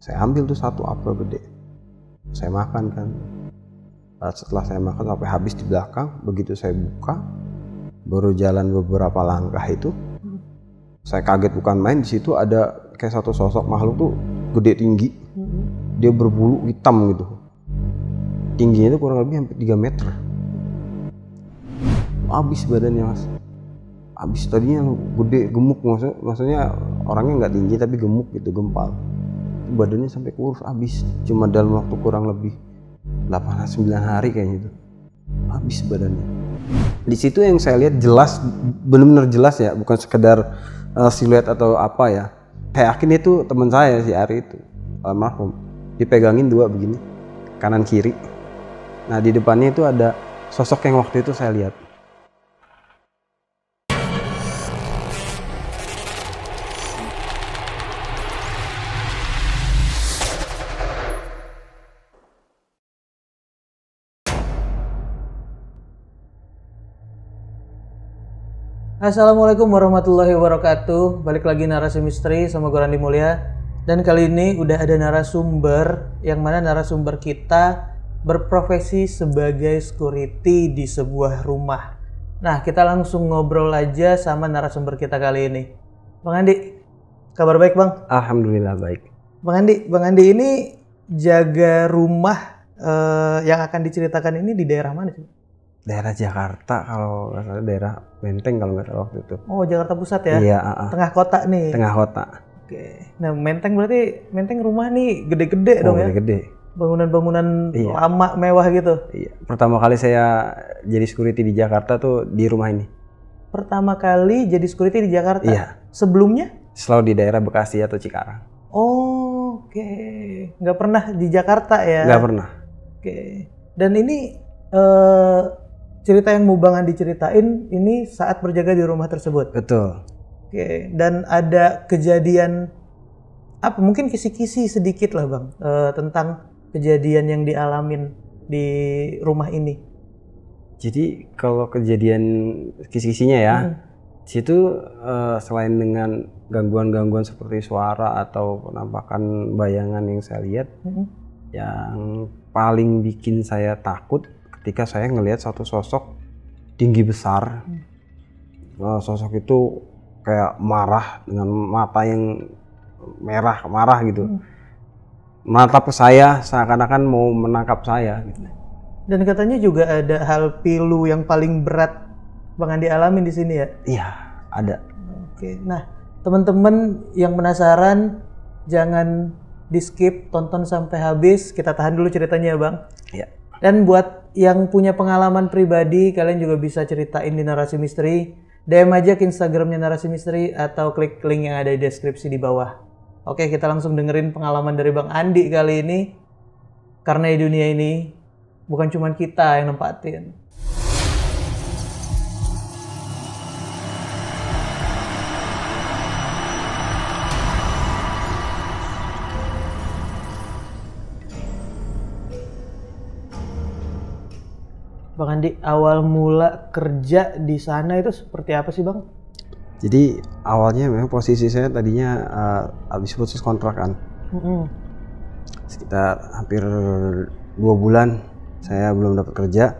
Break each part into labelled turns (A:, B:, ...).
A: saya ambil tuh satu apel gede saya makan kan setelah saya makan sampai habis di belakang begitu saya buka baru jalan beberapa langkah itu hmm. saya kaget bukan main di situ ada kayak satu sosok makhluk tuh gede tinggi hmm. dia berbulu hitam gitu tingginya itu kurang lebih hampir 3 meter Abis badannya mas Abis tadinya gede gemuk maksudnya, maksudnya orangnya nggak tinggi tapi gemuk gitu gempal badannya sampai kurus habis cuma dalam waktu kurang lebih 8 9 hari kayaknya itu habis badannya di situ yang saya lihat jelas benar-benar jelas ya bukan sekedar uh, siluet atau apa ya saya yakin itu teman saya si Ari itu almarhum dipegangin dua begini kanan kiri nah di depannya itu ada sosok yang waktu itu saya lihat
B: Assalamualaikum warahmatullahi wabarakatuh. Balik lagi narasi misteri sama gue Randi Mulia. Dan kali ini udah ada narasumber yang mana narasumber kita berprofesi sebagai security di sebuah rumah. Nah, kita langsung ngobrol aja sama narasumber kita kali ini. Bang Andi, kabar baik Bang?
A: Alhamdulillah baik.
B: Bang Andi, Bang Andi ini jaga rumah uh, yang akan diceritakan ini di daerah mana sih?
A: daerah Jakarta kalau nggak salah daerah Menteng kalau nggak salah waktu itu.
B: Oh Jakarta Pusat ya? Iya. Uh, uh. Tengah kota nih. Tengah kota. Oke. Nah Menteng berarti Menteng rumah
A: nih gede-gede oh, dong gede -gede. ya? Gede-gede. Bangunan-bangunan iya. lama mewah gitu. Iya. Pertama kali saya jadi security di Jakarta tuh di rumah ini.
B: Pertama kali jadi security di Jakarta. Iya. Sebelumnya?
A: Selalu di daerah Bekasi atau Cikarang.
B: Oh, oke. Okay. Nggak pernah di Jakarta ya? Gak pernah. Oke. Okay. Dan ini uh, cerita yang mubangan diceritain ini saat berjaga di rumah tersebut. Betul. Oke, dan ada kejadian apa mungkin kisi-kisi sedikit lah bang e, tentang kejadian yang dialamin di rumah ini.
A: Jadi kalau kejadian kisi-kisinya ya, hmm. situ e, selain dengan gangguan-gangguan seperti suara atau penampakan bayangan yang saya lihat, hmm. yang paling bikin saya takut ketika saya ngelihat satu sosok tinggi besar hmm. Eh, sosok itu kayak marah dengan mata yang merah marah gitu hmm. menatap ke saya seakan-akan mau menangkap saya gitu.
B: dan katanya juga ada hal pilu yang paling berat bang Andi alamin di sini ya
A: iya ada
B: oke nah teman-teman yang penasaran jangan di skip tonton sampai habis kita tahan dulu ceritanya ya bang ya dan buat yang punya pengalaman pribadi, kalian juga bisa ceritain di narasi misteri. DM aja ke Instagramnya narasi misteri atau klik link yang ada di deskripsi di bawah. Oke, kita langsung dengerin pengalaman dari Bang Andi kali ini. Karena di dunia ini bukan cuma kita yang nempatin, Bang Andi, awal mula kerja di sana itu seperti apa sih Bang?
A: Jadi awalnya memang posisi saya tadinya uh, habis putus kontrak kan. Mm -hmm. Sekitar hampir dua bulan saya belum dapat kerja.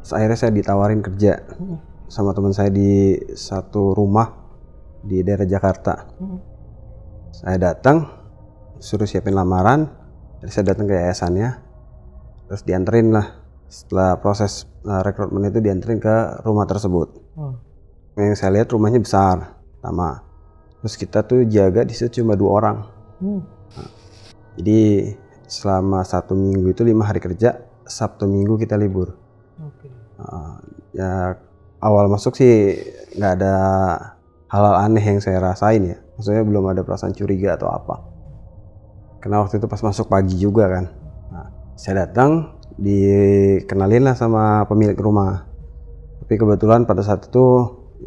A: Terus akhirnya saya ditawarin kerja mm -hmm. sama teman saya di satu rumah di daerah Jakarta. Mm -hmm. Saya datang, suruh siapin lamaran. Terus saya datang ke yayasannya, terus dianterin lah setelah proses uh, rekrutmen itu dianterin ke rumah tersebut Hmm. yang saya lihat rumahnya besar lama terus kita tuh jaga di situ cuma dua orang
C: hmm. nah,
A: jadi selama satu minggu itu lima hari kerja sabtu minggu kita libur okay. uh, ya awal masuk sih nggak ada hal-hal aneh yang saya rasain ya maksudnya belum ada perasaan curiga atau apa karena waktu itu pas masuk pagi juga kan nah, saya datang dikenalin lah sama pemilik rumah tapi kebetulan pada saat itu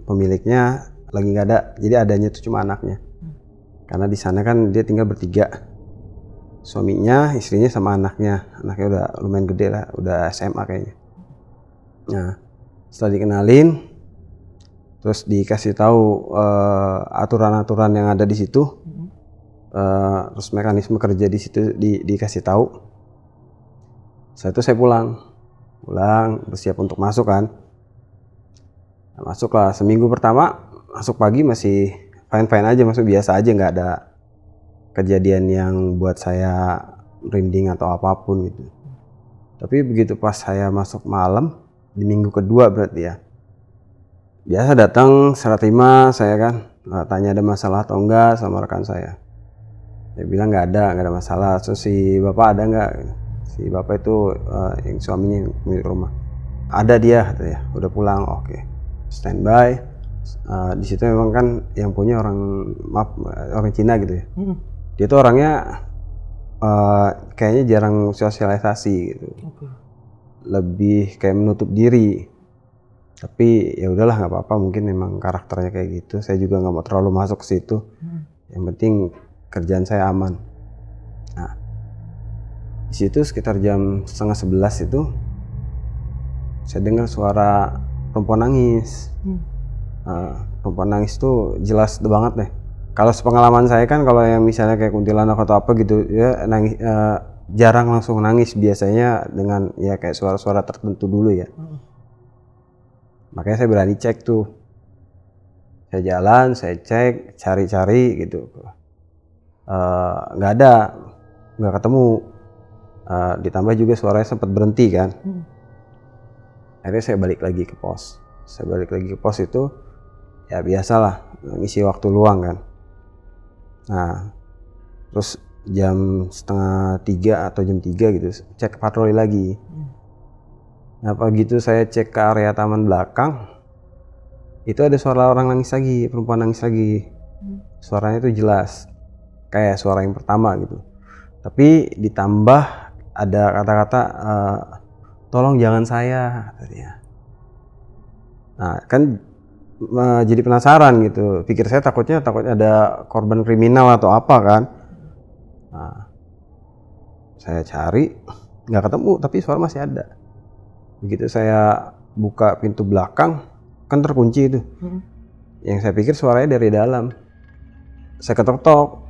A: pemiliknya lagi nggak ada jadi adanya itu cuma anaknya karena di sana kan dia tinggal bertiga suaminya istrinya sama anaknya anaknya udah lumayan gede lah udah SMA kayaknya nah setelah dikenalin terus dikasih tahu uh, aturan-aturan yang ada di situ uh, terus mekanisme kerja di situ di, dikasih tahu setelah itu saya pulang. Pulang, bersiap untuk masuk kan. Nah, masuklah seminggu pertama, masuk pagi masih fine-fine aja, masuk biasa aja, nggak ada kejadian yang buat saya rinding atau apapun gitu. Tapi begitu pas saya masuk malam, di minggu kedua berarti ya. Biasa datang, serah terima saya kan, eh, tanya ada masalah atau enggak sama rekan saya. Dia bilang nggak ada, nggak ada masalah. Terus si bapak ada nggak? si bapak itu uh, yang suaminya milik rumah ada dia ya udah pulang oke okay. standby uh, di situ memang kan yang punya orang maaf orang Cina gitu ya hmm. dia tuh orangnya uh, kayaknya jarang sosialisasi gitu okay. lebih kayak menutup diri tapi ya udahlah nggak apa-apa mungkin memang karakternya kayak gitu saya juga nggak mau terlalu masuk ke situ hmm. yang penting kerjaan saya aman situ sekitar jam setengah sebelas itu saya dengar suara perempuan nangis. Hmm. Uh, perempuan nangis tuh jelas banget deh. Kalau sepengalaman saya kan kalau yang misalnya kayak kuntilanak atau apa gitu ya nangis uh, jarang langsung nangis biasanya dengan ya kayak suara-suara tertentu dulu ya. Hmm. Makanya saya berani cek tuh. Saya jalan, saya cek, cari-cari gitu. Eh, nggak uh, ada, nggak ketemu uh, ditambah juga suaranya sempat berhenti kan hmm. akhirnya saya balik lagi ke pos saya balik lagi ke pos itu ya biasalah ngisi waktu luang kan nah terus jam setengah tiga atau jam tiga gitu cek patroli lagi hmm. nah pagi itu saya cek ke area taman belakang itu ada suara orang nangis lagi perempuan nangis lagi
C: hmm.
A: suaranya itu jelas kayak suara yang pertama gitu tapi ditambah ada kata-kata e, tolong jangan saya katanya. Nah kan e, jadi penasaran gitu. Pikir saya takutnya takutnya ada korban kriminal atau apa kan. Nah, saya cari nggak ketemu tapi suara masih ada. Begitu saya buka pintu belakang kan terkunci itu. Hmm. Yang saya pikir suaranya dari dalam. Saya ketok-tok.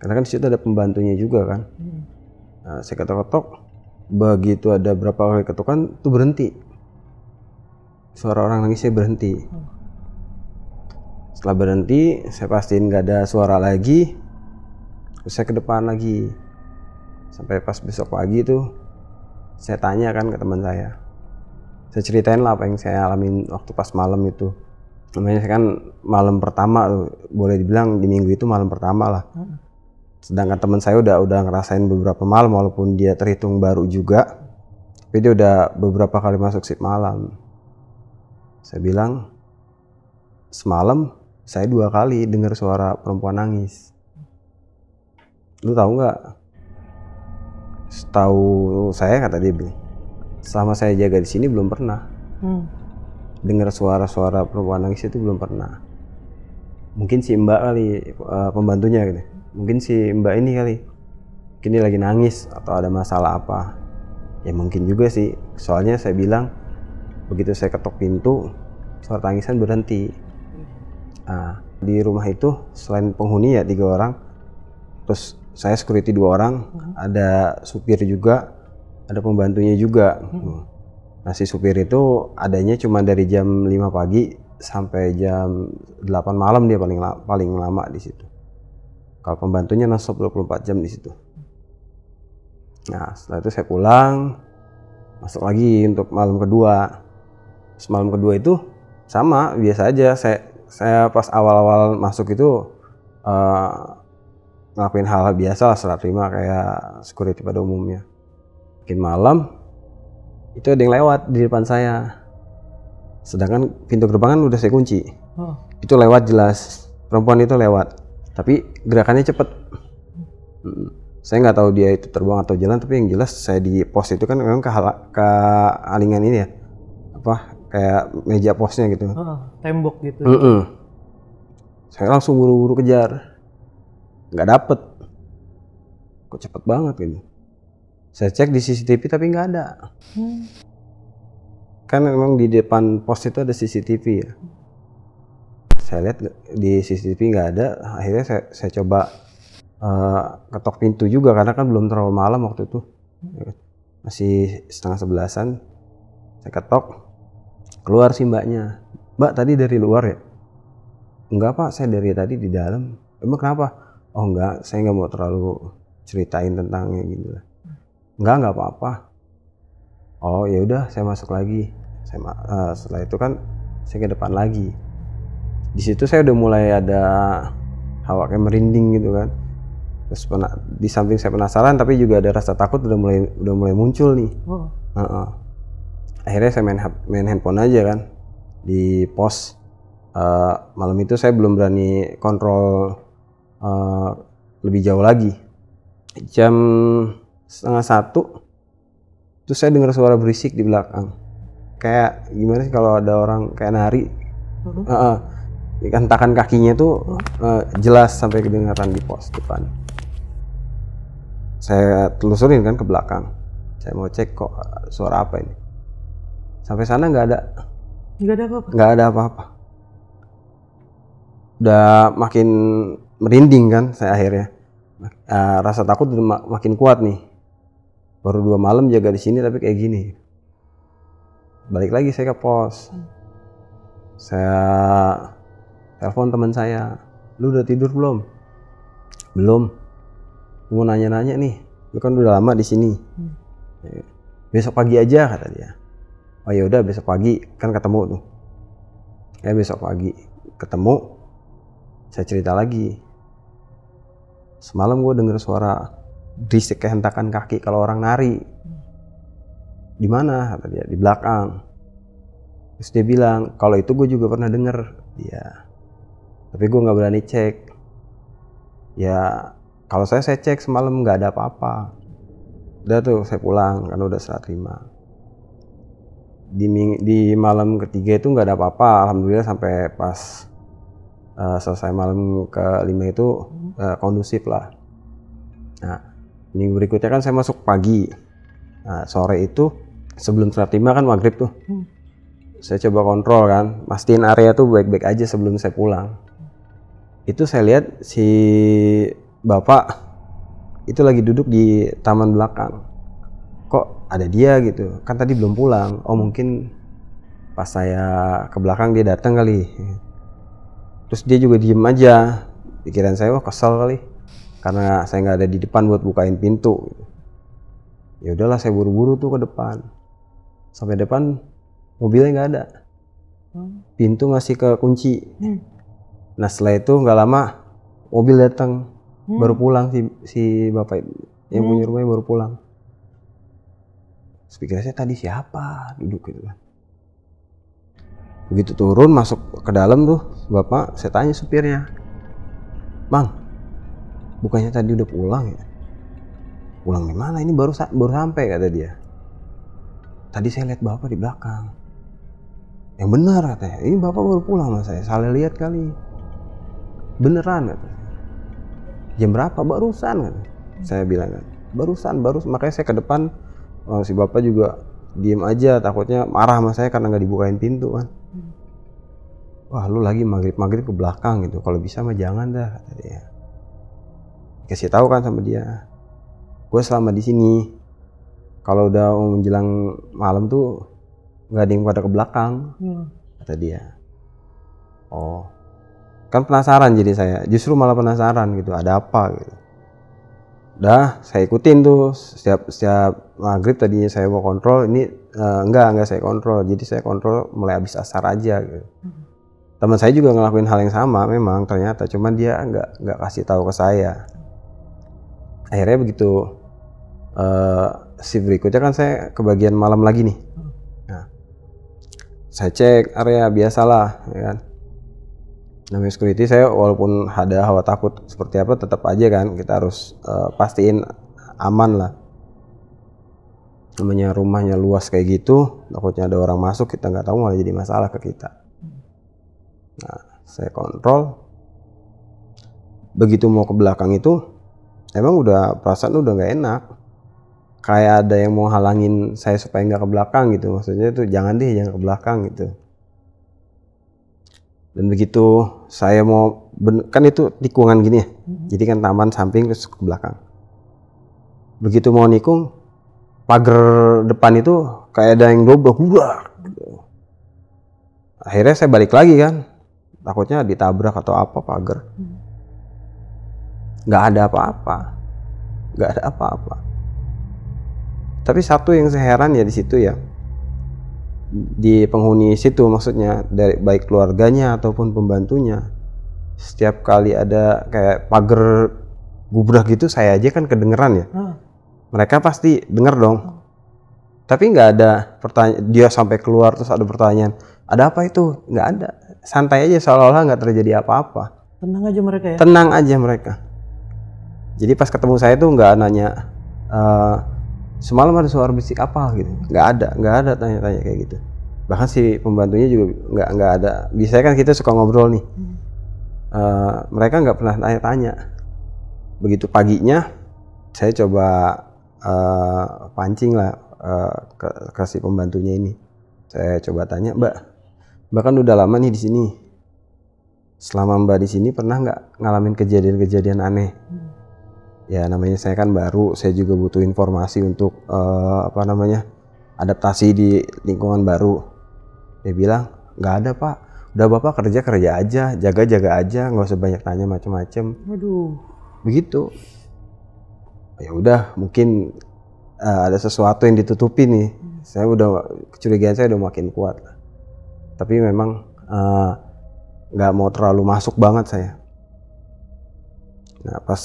A: Karena kan di situ ada pembantunya juga kan. Hmm. Nah, saya ketok-ketok, begitu ada berapa kali ketukan tuh berhenti. Suara orang nangis saya berhenti. Hmm. Setelah berhenti, saya pastiin nggak ada suara lagi. Terus saya ke depan lagi. Sampai pas besok pagi tuh, saya tanya kan ke teman saya. Saya ceritain lah apa yang saya alamin waktu pas malam itu namanya saya kan malam pertama boleh dibilang di minggu itu malam pertama lah hmm sedangkan teman saya udah udah ngerasain beberapa malam walaupun dia terhitung baru juga tapi dia udah beberapa kali masuk shift malam saya bilang semalam saya dua kali dengar suara perempuan nangis lu tahu nggak setahu saya kata dia bilang sama saya jaga di sini belum pernah hmm. dengar suara-suara perempuan nangis itu belum pernah mungkin si mbak kali uh, pembantunya gitu mungkin si mbak ini kali kini lagi nangis atau ada masalah apa ya mungkin juga sih soalnya saya bilang begitu saya ketok pintu suara tangisan berhenti nah, di rumah itu selain penghuni ya tiga orang terus saya security dua orang hmm. ada supir juga ada pembantunya juga hmm. nah si supir itu adanya cuma dari jam 5 pagi sampai jam 8 malam dia paling paling lama di situ kalau pembantunya nasab 24 jam di situ. Nah, setelah itu saya pulang, masuk lagi untuk malam kedua. Terus malam kedua itu sama, biasa aja. Saya saya pas awal-awal masuk itu uh, ngelakuin hal, hal biasa lah setelah terima kayak security pada umumnya. Mungkin malam itu ada yang lewat di depan saya. Sedangkan pintu gerbang kan udah saya kunci. Oh. Itu lewat jelas. Perempuan itu lewat tapi gerakannya cepet saya nggak tahu dia itu terbang atau jalan tapi yang jelas saya di pos itu kan memang ke, kealingan ini ya apa kayak meja posnya gitu oh, tembok gitu mm -mm. saya langsung buru-buru kejar nggak dapet kok cepet banget ini. Gitu. saya cek di CCTV tapi nggak ada hmm. kan memang di depan pos itu ada CCTV ya saya lihat di CCTV nggak ada akhirnya saya, saya coba uh, eh, ketok pintu juga karena kan belum terlalu malam waktu itu masih setengah sebelasan saya ketok keluar si mbaknya mbak tadi dari luar ya enggak pak saya dari tadi di dalam emang kenapa oh enggak saya nggak mau terlalu ceritain tentangnya gitu lah enggak enggak apa-apa oh ya udah saya masuk lagi saya uh, setelah itu kan saya ke depan lagi di situ saya udah mulai ada hawa kayak merinding gitu kan terus pena, di samping saya penasaran tapi juga ada rasa takut udah mulai udah mulai muncul nih oh. uh -uh. akhirnya saya main main handphone aja kan di pos uh, malam itu saya belum berani kontrol uh, lebih jauh lagi jam setengah satu terus saya dengar suara berisik di belakang kayak gimana sih kalau ada orang kayak nari uh -huh. uh -uh hentakan kakinya itu uh, eh, jelas sampai kedengaran di pos depan saya telusurin kan ke belakang saya mau cek kok eh, suara apa ini sampai sana nggak ada nggak ada apa-apa nggak ada apa-apa udah makin merinding kan saya akhirnya uh, rasa takut mak makin kuat nih baru dua malam jaga di sini tapi kayak gini balik lagi saya ke pos hmm. saya telepon teman saya lu udah tidur belum belum mau nanya-nanya nih lu kan udah lama di sini hmm. Eh, besok pagi aja kata dia oh ya udah besok pagi kan ketemu tuh ya besok pagi ketemu saya cerita lagi semalam gue dengar suara berisik kehentakan kaki kalau orang nari hmm. di mana kata dia di belakang terus dia bilang kalau itu gue juga pernah dengar, dia tapi gue nggak berani cek ya kalau saya saya cek semalam nggak ada apa-apa udah tuh saya pulang kan udah serah terima di, di malam ketiga itu nggak ada apa-apa alhamdulillah sampai pas uh, selesai malam ke lima itu uh, kondusif lah nah minggu berikutnya kan saya masuk pagi nah, sore itu sebelum serah terima kan maghrib tuh hmm. saya coba kontrol kan mastiin area tuh baik-baik aja sebelum saya pulang itu saya lihat si bapak itu lagi duduk di taman belakang kok ada dia gitu kan tadi belum pulang oh mungkin pas saya ke belakang dia datang kali terus dia juga diem aja pikiran saya wah kesel kali karena saya nggak ada di depan buat bukain pintu ya udahlah saya buru-buru tuh ke depan sampai depan mobilnya nggak ada hmm. pintu ngasih ke kunci hmm. Nah setelah itu nggak lama mobil datang hmm. baru pulang si si bapak yang hmm. punya rumahnya baru pulang. saya tadi siapa duduk gitu kan. Begitu turun masuk ke dalam tuh bapak saya tanya supirnya, bang bukannya tadi udah pulang ya? Pulang di Ini baru baru sampai kata dia. Tadi saya lihat bapak di belakang. Yang benar katanya, ini bapak baru pulang mas saya, salah lihat kali beneran kata. jam berapa barusan kan saya bilang kan barusan barus makanya saya ke depan oh, si bapak juga diem aja takutnya marah sama saya karena nggak dibukain pintu kan wah lu lagi maghrib maghrib ke belakang gitu kalau bisa mah jangan dah kata dia kasih tahu kan sama dia gue selama di sini kalau udah menjelang malam tuh nggak ada yang pada ke belakang hmm. kata dia oh kan penasaran jadi saya justru malah penasaran gitu ada apa gitu dah saya ikutin tuh setiap setiap maghrib tadinya saya mau kontrol ini uh, enggak enggak saya kontrol jadi saya kontrol mulai habis asar aja gitu hmm. teman saya juga ngelakuin hal yang sama memang ternyata cuman dia enggak enggak kasih tahu ke saya akhirnya begitu uh, eh, si berikutnya kan saya kebagian malam lagi nih hmm. nah, saya cek area biasalah ya kan namanya security saya walaupun ada hawa takut seperti apa tetap aja kan kita harus uh, pastiin aman lah namanya rumahnya luas kayak gitu takutnya ada orang masuk kita nggak tahu malah jadi masalah ke kita nah saya kontrol begitu mau ke belakang itu emang udah perasaan udah nggak enak kayak ada yang mau halangin saya supaya nggak ke belakang gitu maksudnya itu jangan deh jangan ke belakang gitu dan begitu saya mau kan itu tikungan gini ya hmm. jadi kan taman samping terus ke belakang begitu mau nikung pagar depan itu kayak ada yang dobrak gitu. akhirnya saya balik lagi kan takutnya ditabrak atau apa pagar hmm. nggak ada apa-apa nggak ada apa-apa tapi satu yang saya heran ya di situ ya di penghuni situ maksudnya dari baik keluarganya ataupun pembantunya setiap kali ada kayak pagar gubrah gitu saya aja kan kedengeran ya mereka pasti dengar dong oh. tapi nggak ada pertanyaan dia sampai keluar terus ada pertanyaan ada apa itu nggak ada santai aja seolah-olah nggak terjadi apa-apa
B: tenang aja mereka ya tenang
A: aja mereka jadi pas ketemu saya tuh nggak nanya uh, semalam ada suara bisik apa gitu nggak ada nggak ada tanya-tanya kayak gitu bahkan si pembantunya juga nggak nggak ada biasanya kan kita suka ngobrol nih hmm. uh, mereka nggak pernah tanya-tanya begitu paginya saya coba uh, pancing lah uh, ke, ke si pembantunya ini saya coba tanya mbak bahkan udah lama nih di sini selama mbak di sini pernah nggak ngalamin kejadian-kejadian aneh hmm ya namanya saya kan baru saya juga butuh informasi untuk uh, apa namanya adaptasi di lingkungan baru dia bilang nggak ada pak udah bapak kerja kerja aja jaga jaga aja nggak usah banyak tanya macam-macam aduh begitu ya udah mungkin uh, ada sesuatu yang ditutupi nih hmm. saya udah kecurigaan saya udah makin kuat tapi memang eh, nggak uh, mau terlalu masuk banget saya nah pas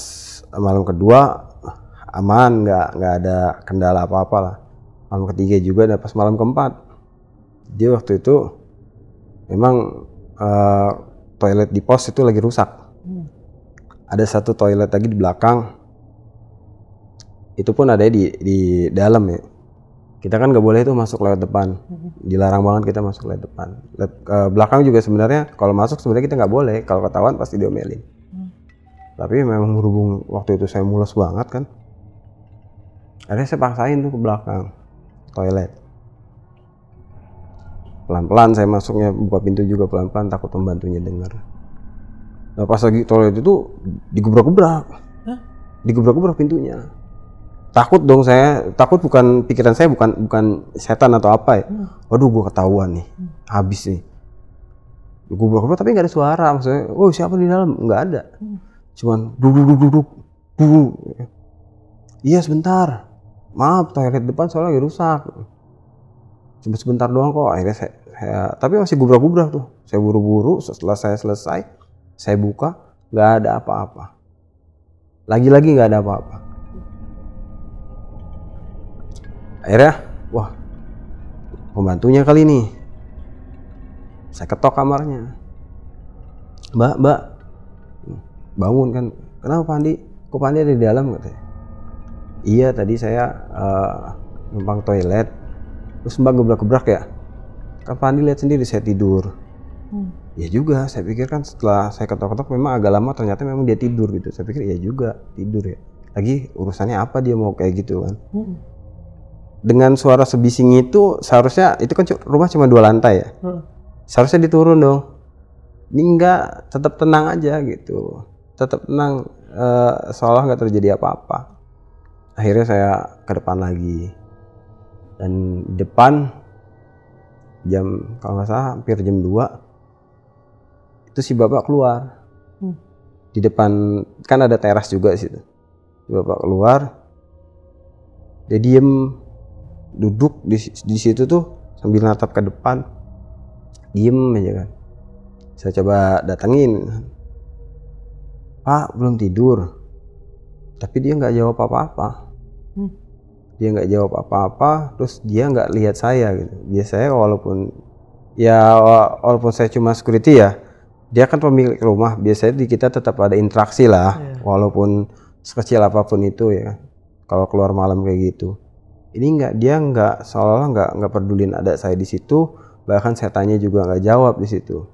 A: malam kedua aman nggak nggak ada kendala apa apa lah malam ketiga juga dan pas malam keempat dia waktu itu memang uh, toilet di pos itu lagi rusak hmm. ada satu toilet lagi di belakang itu pun ada di di dalam ya kita kan nggak boleh itu masuk lewat depan hmm. dilarang banget kita masuk lewat depan Lep, uh, belakang juga sebenarnya kalau masuk sebenarnya kita nggak boleh kalau ketahuan pasti diomelin tapi memang berhubung waktu itu saya mules banget kan akhirnya saya paksain tuh ke belakang toilet pelan-pelan saya masuknya buka pintu juga pelan-pelan takut pembantunya dengar nah pas lagi toilet itu digebrak-gebrak digebrak-gebrak pintunya takut dong saya takut bukan pikiran saya bukan bukan setan atau apa ya hmm. waduh gua ketahuan nih hmm. habis nih gue berapa tapi nggak ada suara maksudnya oh siapa di dalam nggak ada hmm cuman duduk duduk duduk duduk ya. iya sebentar maaf toilet depan soalnya lagi rusak cuma sebentar doang kok akhirnya saya, saya tapi masih gubrak-gubrak tuh saya buru-buru setelah saya selesai saya buka nggak ada apa-apa lagi-lagi nggak ada apa-apa akhirnya wah pembantunya kali ini saya ketok kamarnya mbak mbak bangun kan kenapa Pandi kok Pandi ada di dalam katanya iya tadi saya uh, numpang toilet terus mbak gebrak-gebrak ya kan Pandi lihat sendiri saya tidur hmm. ya juga saya pikir kan setelah saya ketok-ketok memang agak lama ternyata memang dia tidur gitu saya pikir ya juga tidur ya lagi urusannya apa dia mau kayak gitu kan hmm. dengan suara sebising itu seharusnya itu kan rumah cuma dua lantai ya hmm. seharusnya diturun dong ini enggak tetap tenang aja gitu tetap tenang uh, eh, seolah nggak terjadi apa-apa akhirnya saya ke depan lagi dan depan jam kalau nggak salah hampir jam 2 itu si bapak keluar hmm. di depan kan ada teras juga di situ bapak keluar dia diem duduk di, di situ tuh sambil natap ke depan diem aja kan saya coba datangin Pak belum tidur tapi dia nggak jawab apa-apa hmm. dia nggak jawab apa-apa terus dia nggak lihat saya gitu biasanya walaupun ya walaupun saya cuma security ya dia kan pemilik rumah biasanya di kita tetap ada interaksi lah yeah. walaupun sekecil apapun itu ya kalau keluar malam kayak gitu ini nggak dia nggak seolah-olah nggak nggak pedulin ada saya di situ bahkan saya tanya juga nggak jawab di situ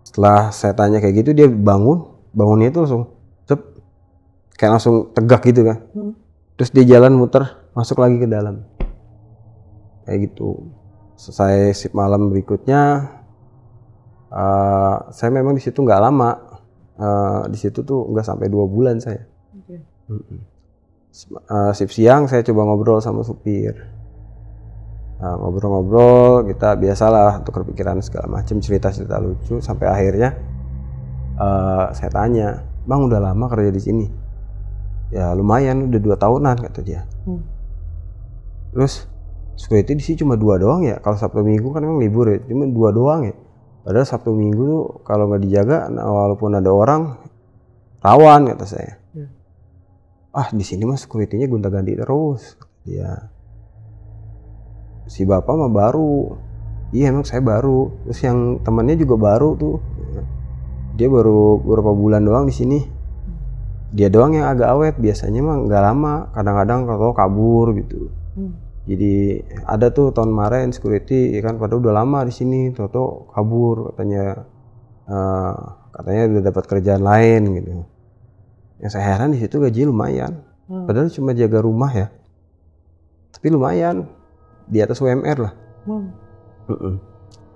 A: setelah saya tanya kayak gitu dia bangun bangunnya itu langsung cep kayak langsung tegak gitu kan hmm. terus dia jalan muter masuk lagi ke dalam kayak gitu selesai sip malam berikutnya uh, saya memang di situ nggak lama uh, di situ tuh nggak sampai dua bulan saya okay. uh, sip siang saya coba ngobrol sama supir nah, ngobrol-ngobrol uh, kita biasalah untuk pikiran segala macam cerita-cerita lucu sampai akhirnya Eh, saya tanya bang udah lama kerja di sini ya lumayan udah dua tahunan kata dia hmm. terus security di sini cuma dua doang ya kalau sabtu minggu kan memang libur ya cuma dua doang ya padahal sabtu minggu tuh kalau nggak dijaga nah, walaupun ada orang rawan kata saya hmm. ah di sini mas securitynya gonta ganti terus ya si bapak mah baru iya emang saya baru terus yang temannya juga baru tuh dia baru beberapa bulan doang di sini dia doang yang agak awet biasanya mah nggak lama kadang-kadang kalau kabur gitu hmm. jadi ada tuh tahun kemarin security ya kan padahal udah lama di sini toto kabur katanya uh, katanya udah dapat kerjaan lain gitu yang saya heran di situ gaji lumayan hmm. padahal cuma jaga rumah ya tapi lumayan di atas UMR lah
C: hmm.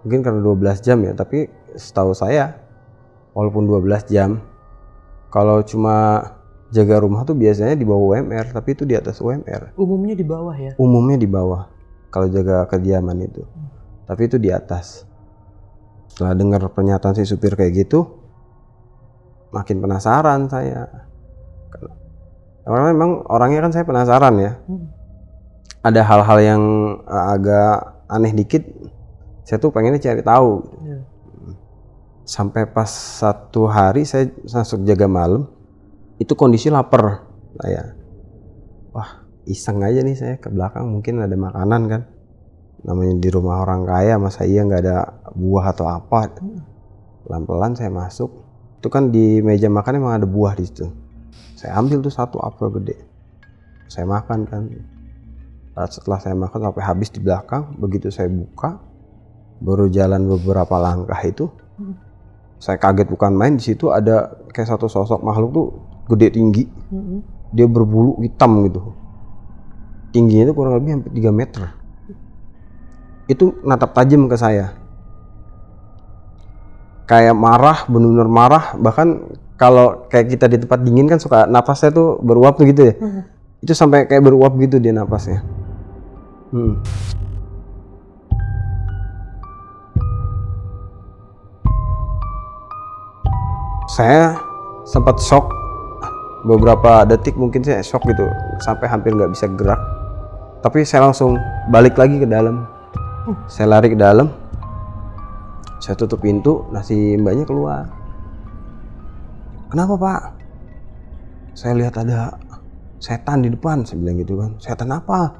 A: mungkin karena 12 jam ya tapi setahu saya walaupun 12 jam kalau cuma jaga rumah tuh biasanya di bawah UMR tapi itu di atas UMR
B: umumnya di bawah ya
A: umumnya di bawah kalau jaga kediaman itu hmm. tapi itu di atas setelah dengar pernyataan si supir kayak gitu makin penasaran saya karena memang orangnya kan saya penasaran ya hmm. ada hal-hal yang eh, agak aneh dikit saya tuh pengennya cari tahu gitu sampai pas satu hari saya masuk jaga malam itu kondisi lapar saya wah iseng aja nih saya ke belakang mungkin ada makanan kan namanya di rumah orang kaya masa iya nggak ada buah atau apa pelan-pelan saya masuk itu kan di meja makan emang ada buah di situ saya ambil tuh satu apel gede saya makan kan setelah saya makan sampai habis di belakang begitu saya buka baru jalan beberapa langkah itu hmm saya kaget bukan main di situ ada kayak satu sosok makhluk tuh gede tinggi mm-hmm. dia berbulu hitam gitu tingginya itu kurang lebih hampir 3 meter itu natap tajam ke saya kayak marah benar-benar marah bahkan kalau kayak kita di tempat dingin kan suka napasnya tuh beruap tuh gitu ya mm-hmm. itu sampai kayak beruap gitu dia napasnya hmm. saya sempat shock beberapa detik mungkin saya shock gitu sampai hampir nggak bisa gerak tapi saya langsung balik lagi ke dalam saya lari ke dalam saya tutup pintu Nasi si mbaknya keluar kenapa pak saya lihat ada setan di depan saya bilang gitu kan setan apa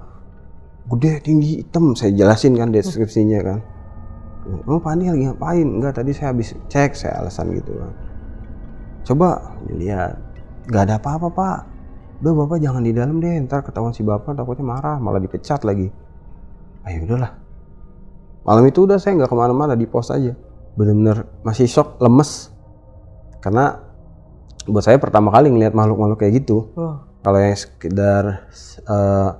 A: gede tinggi hitam saya jelasin kan deskripsinya kan oh Pak Andi lagi ngapain enggak tadi saya habis cek saya alasan gitu kan coba dilihat nggak ada apa-apa pak udah bapak jangan di dalam deh ntar ketahuan si bapak takutnya marah malah dipecat lagi ayo ah, ya udahlah malam itu udah saya nggak kemana-mana di pos aja bener-bener masih shock lemes karena buat saya pertama kali ngelihat makhluk-makhluk kayak gitu oh. kalau yang sekedar uh,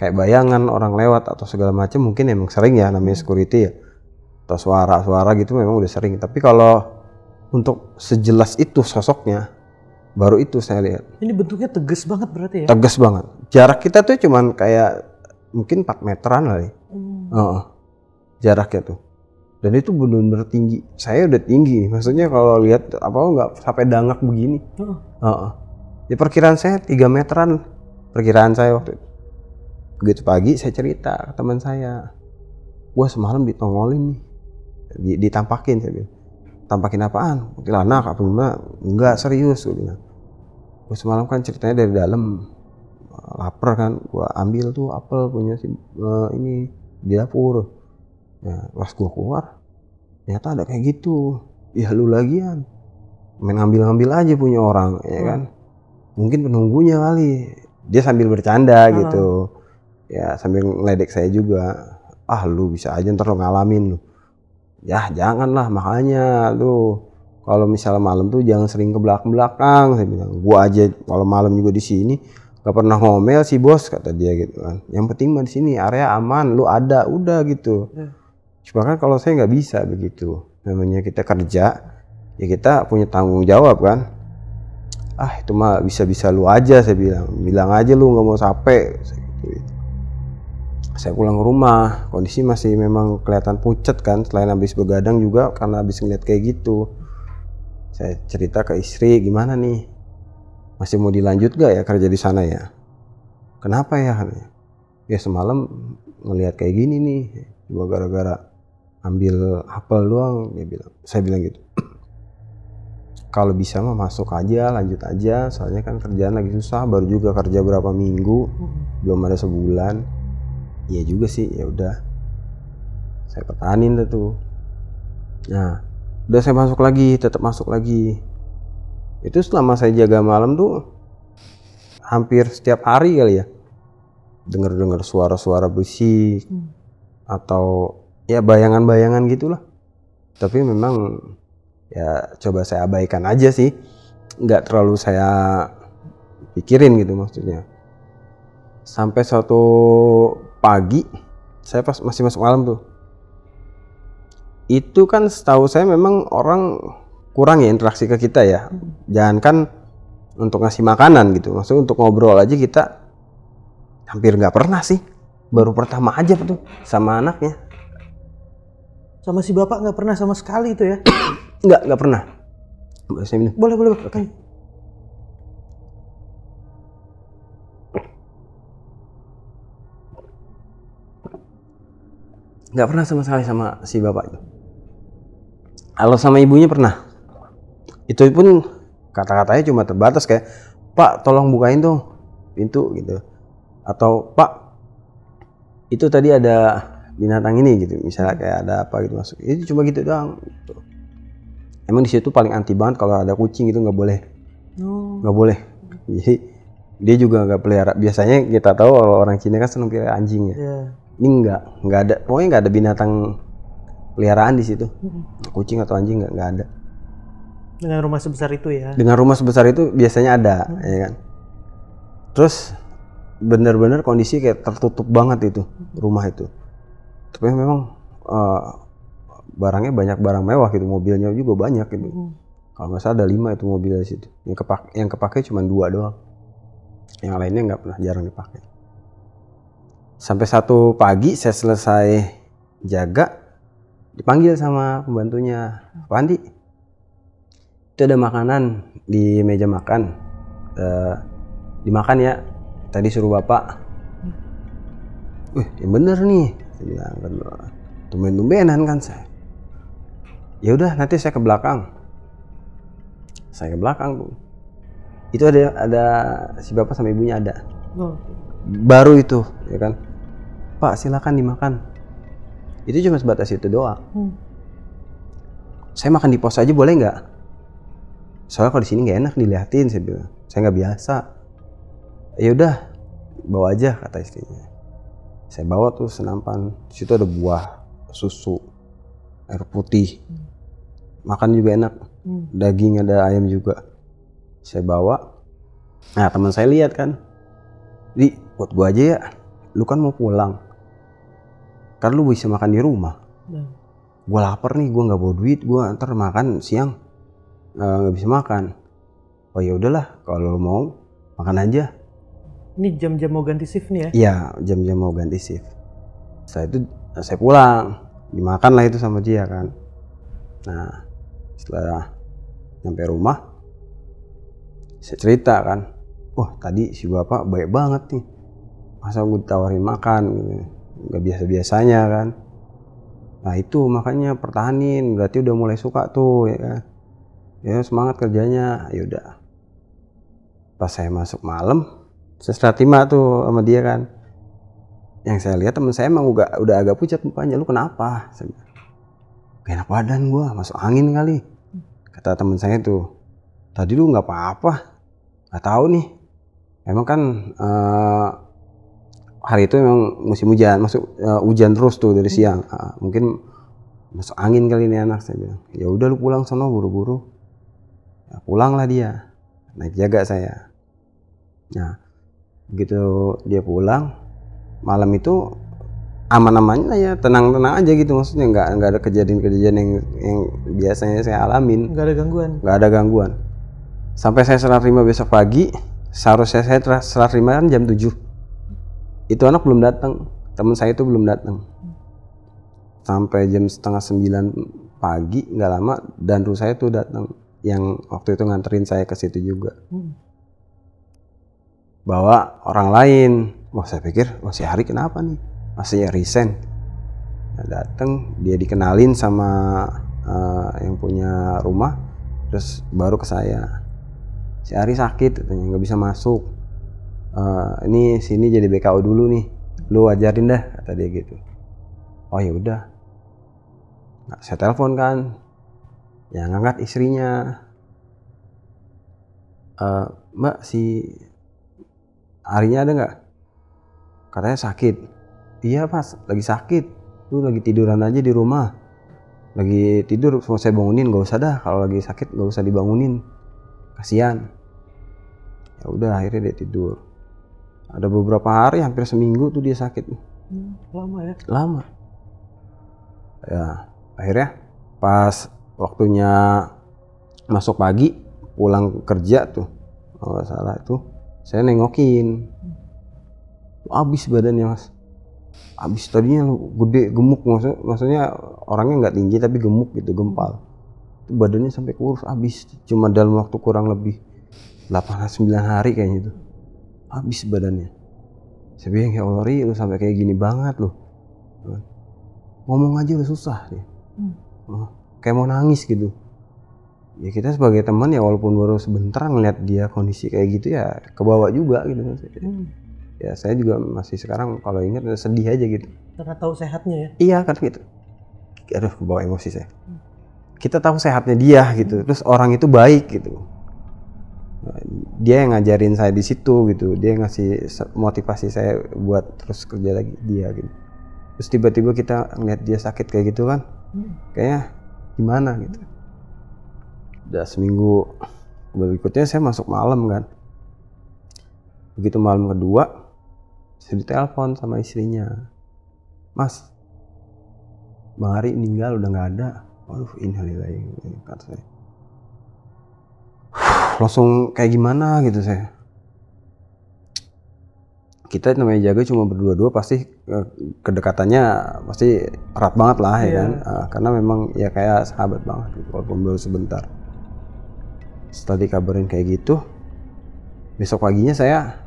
A: kayak bayangan orang lewat atau segala macam mungkin emang sering ya namanya security ya atau suara-suara gitu memang udah sering tapi kalau untuk sejelas itu sosoknya baru itu saya lihat
B: ini bentuknya tegas banget berarti ya tegas banget
A: jarak kita tuh cuman kayak mungkin 4 meteran lah
C: hmm.
A: Oh, jaraknya tuh dan itu benar-benar tinggi saya udah tinggi maksudnya kalau lihat apa nggak sampai dangak begini Oh. Oh. ya perkiraan saya 3 meteran perkiraan saya waktu itu begitu pagi saya cerita ke teman saya gue semalam ditongolin nih ditampakin saya bilang tampakin apaan kuntilanak apa gimana enggak serius gue bilang gue semalam kan ceritanya dari dalam lapar kan gue ambil tuh apel punya si uh, ini di dapur ya pas gue keluar ternyata ada kayak gitu ya lu lagian main ngambil-ngambil aja punya orang ya hmm. kan mungkin penunggunya kali dia sambil bercanda hmm. gitu ya sambil ngeledek saya juga ah lu bisa aja ntar lu ngalamin lu ya janganlah makanya lu kalau misalnya malam tuh jangan sering ke belakang belakang saya bilang gua aja kalau malam juga di sini gak pernah ngomel si bos kata dia gitu kan yang penting mah di sini area aman lu ada udah gitu hmm. cuma ya. kan kalau saya nggak bisa begitu namanya kita kerja ya kita punya tanggung jawab kan ah itu mah bisa bisa lu aja saya bilang bilang aja lu nggak mau capek gitu, gitu saya pulang ke rumah kondisi masih memang kelihatan pucat kan selain habis begadang juga karena habis ngeliat kayak gitu saya cerita ke istri gimana nih masih mau dilanjut gak ya kerja di sana ya kenapa ya ya semalam ngeliat kayak gini nih cuma gara-gara ambil apel doang dia bilang saya bilang gitu kalau bisa mah masuk aja lanjut aja soalnya kan kerjaan lagi susah baru juga kerja berapa minggu belum ada sebulan iya juga sih ya udah saya pertahanin dah tuh nah udah saya masuk lagi tetap masuk lagi itu selama saya jaga malam tuh hampir setiap hari kali ya dengar-dengar suara-suara berisik hmm. atau ya bayangan-bayangan gitulah tapi memang ya coba saya abaikan aja sih nggak terlalu saya pikirin gitu maksudnya sampai suatu pagi saya pas masih masuk malam tuh itu kan setahu saya memang orang kurang ya interaksi ke kita ya hmm. jangankan untuk ngasih makanan gitu maksudnya untuk ngobrol aja kita hampir nggak pernah sih baru pertama aja tuh sama anaknya sama si bapak nggak pernah sama sekali itu ya nggak nggak pernah boleh boleh boleh okay. nggak pernah sama sekali sama si bapak itu kalau sama ibunya pernah itu pun kata-katanya cuma terbatas kayak pak tolong bukain tuh pintu gitu atau pak itu tadi ada binatang ini gitu misalnya kayak ada apa gitu masuk itu ya, cuma gitu doang gitu. emang di situ paling anti banget kalau ada kucing itu nggak boleh oh. nggak oh. boleh jadi dia juga nggak pelihara biasanya kita tahu kalau orang Cina kan seneng pelihara anjing ya yeah ini enggak enggak ada pokoknya enggak ada binatang peliharaan di situ kucing atau anjing nggak enggak ada
B: dengan rumah sebesar itu ya dengan
A: rumah sebesar itu biasanya ada hmm. ya kan terus benar-benar kondisi kayak tertutup banget itu rumah itu tapi memang uh, barangnya banyak barang mewah gitu mobilnya juga banyak gitu hmm. kalau nggak salah ada lima itu mobil di situ yang kepake yang kepake cuma dua doang yang lainnya nggak pernah jarang dipakai sampai satu pagi saya selesai jaga dipanggil sama pembantunya Pak Andi. itu ada makanan di meja makan e, dimakan ya tadi suruh bapak wih yang bener nih saya bilang kan, tumben-tumbenan kan saya ya udah nanti saya ke belakang saya ke belakang bu itu ada ada si bapak sama ibunya ada oh. baru itu ya kan Pak silakan dimakan. Itu cuma sebatas itu doa Hmm. Saya makan di pos aja boleh nggak? Soalnya kalau di sini nggak enak dilihatin saya bilang. Saya nggak biasa. Ya udah bawa aja kata istrinya. Saya bawa tuh senampan. Situ ada buah, susu, air putih. Hmm. Makan juga enak. Hmm. Daging ada ayam juga. Saya bawa. Nah teman saya lihat kan, di buat gua aja ya. Lu kan mau pulang kan lu bisa makan di rumah hmm. Nah. gue lapar nih gue nggak bawa duit gue antar makan siang eh, nggak uh, bisa makan oh ya udahlah kalau lu mau makan aja ini jam-jam
B: mau ganti shift nih ya iya
A: jam-jam mau ganti shift setelah itu eh, saya pulang dimakan lah itu sama dia kan nah setelah sampai rumah saya cerita kan wah tadi si bapak baik banget nih masa gue ditawarin makan gitu nggak biasa biasanya kan nah itu makanya pertahanin berarti udah mulai suka tuh ya kan ya semangat kerjanya ya udah pas saya masuk malam saya timah tuh sama dia kan yang saya lihat teman saya emang udah, udah agak pucat mukanya lu kenapa saya gak enak badan gua masuk angin kali kata teman saya tuh tadi lu nggak apa-apa nggak tahu nih emang kan uh, hari itu memang musim hujan masuk uh, hujan terus tuh dari hmm. siang uh, mungkin masuk angin kali ini anak saya bilang ya udah lu pulang sana buru-buru ya, pulanglah dia naik jaga saya nah begitu dia pulang malam itu aman aman ya tenang-tenang aja gitu maksudnya nggak nggak ada kejadian-kejadian yang yang biasanya saya alamin nggak ada gangguan nggak ada gangguan sampai saya serah terima besok pagi seharusnya saya serah terima kan jam 7 itu anak belum datang teman saya itu belum datang sampai jam setengah sembilan pagi nggak lama dan ruh saya tuh datang yang waktu itu nganterin saya ke situ juga bawa orang lain wah saya pikir wah si Hari kenapa nih masih resign nah, datang dia dikenalin sama uh, yang punya rumah terus baru ke saya si Hari sakit katanya nggak bisa masuk uh, ini sini jadi BKO dulu nih lu ajarin dah kata dia gitu oh ya udah nah, saya telepon kan yang ngangkat istrinya uh, mbak si harinya ada nggak katanya sakit iya pas lagi sakit lu lagi tiduran aja di rumah lagi tidur mau saya bangunin gak usah dah kalau lagi sakit gak usah dibangunin kasihan ya udah akhirnya dia tidur ada beberapa hari hampir seminggu tuh dia sakit
B: hmm, lama ya
A: lama ya akhirnya pas waktunya masuk pagi pulang kerja tuh kalau nggak salah itu saya nengokin hmm. Abis badannya mas abis tadinya gede gemuk maksud maksudnya orangnya nggak tinggi tapi gemuk gitu gempal badannya sampai kurus abis cuma dalam waktu kurang lebih 8 9 hari kayaknya itu habis badannya saya bilang ya Allah lu sampai kayak gini banget lu ngomong aja udah susah ya. hmm. kayak mau nangis gitu ya kita sebagai teman ya walaupun baru sebentar ngeliat dia kondisi kayak gitu ya kebawa juga gitu kan. hmm. ya saya juga masih sekarang kalau ingat sedih aja gitu
B: karena tahu sehatnya ya
A: iya kan gitu aduh kebawa emosi saya hmm. kita tahu sehatnya dia gitu hmm. terus orang itu baik gitu dia yang ngajarin saya di situ gitu dia yang ngasih motivasi saya buat terus kerja lagi dia gitu terus tiba-tiba kita ngeliat dia sakit kayak gitu kan kayaknya gimana gitu udah seminggu berikutnya saya masuk malam kan begitu malam kedua saya ditelepon sama istrinya mas Bang Ari meninggal udah nggak ada waduh inhalilah kata saya langsung kayak gimana gitu saya kita namanya jaga cuma berdua-dua pasti e, kedekatannya pasti erat banget lah yeah. ya iya. kan uh, karena memang ya kayak sahabat banget gitu walaupun baru sebentar setelah dikabarin kayak gitu besok paginya saya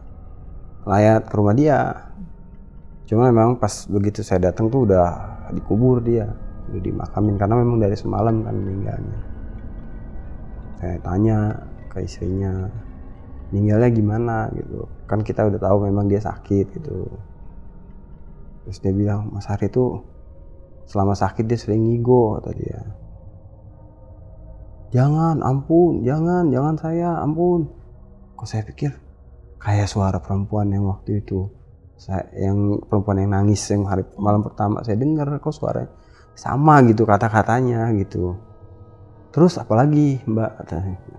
A: layat ke rumah dia cuma memang pas begitu saya datang tuh udah dikubur dia udah dimakamin karena memang dari semalam kan meninggalnya saya tanya ke istrinya meninggalnya gimana gitu kan kita udah tahu memang dia sakit gitu terus dia bilang Mas Hari itu selama sakit dia sering ngigo kata dia jangan ampun jangan jangan saya ampun kok saya pikir kayak suara perempuan yang waktu itu saya, yang perempuan yang nangis yang hari malam pertama saya dengar kok suaranya sama gitu kata-katanya gitu terus apalagi mbak katanya gitu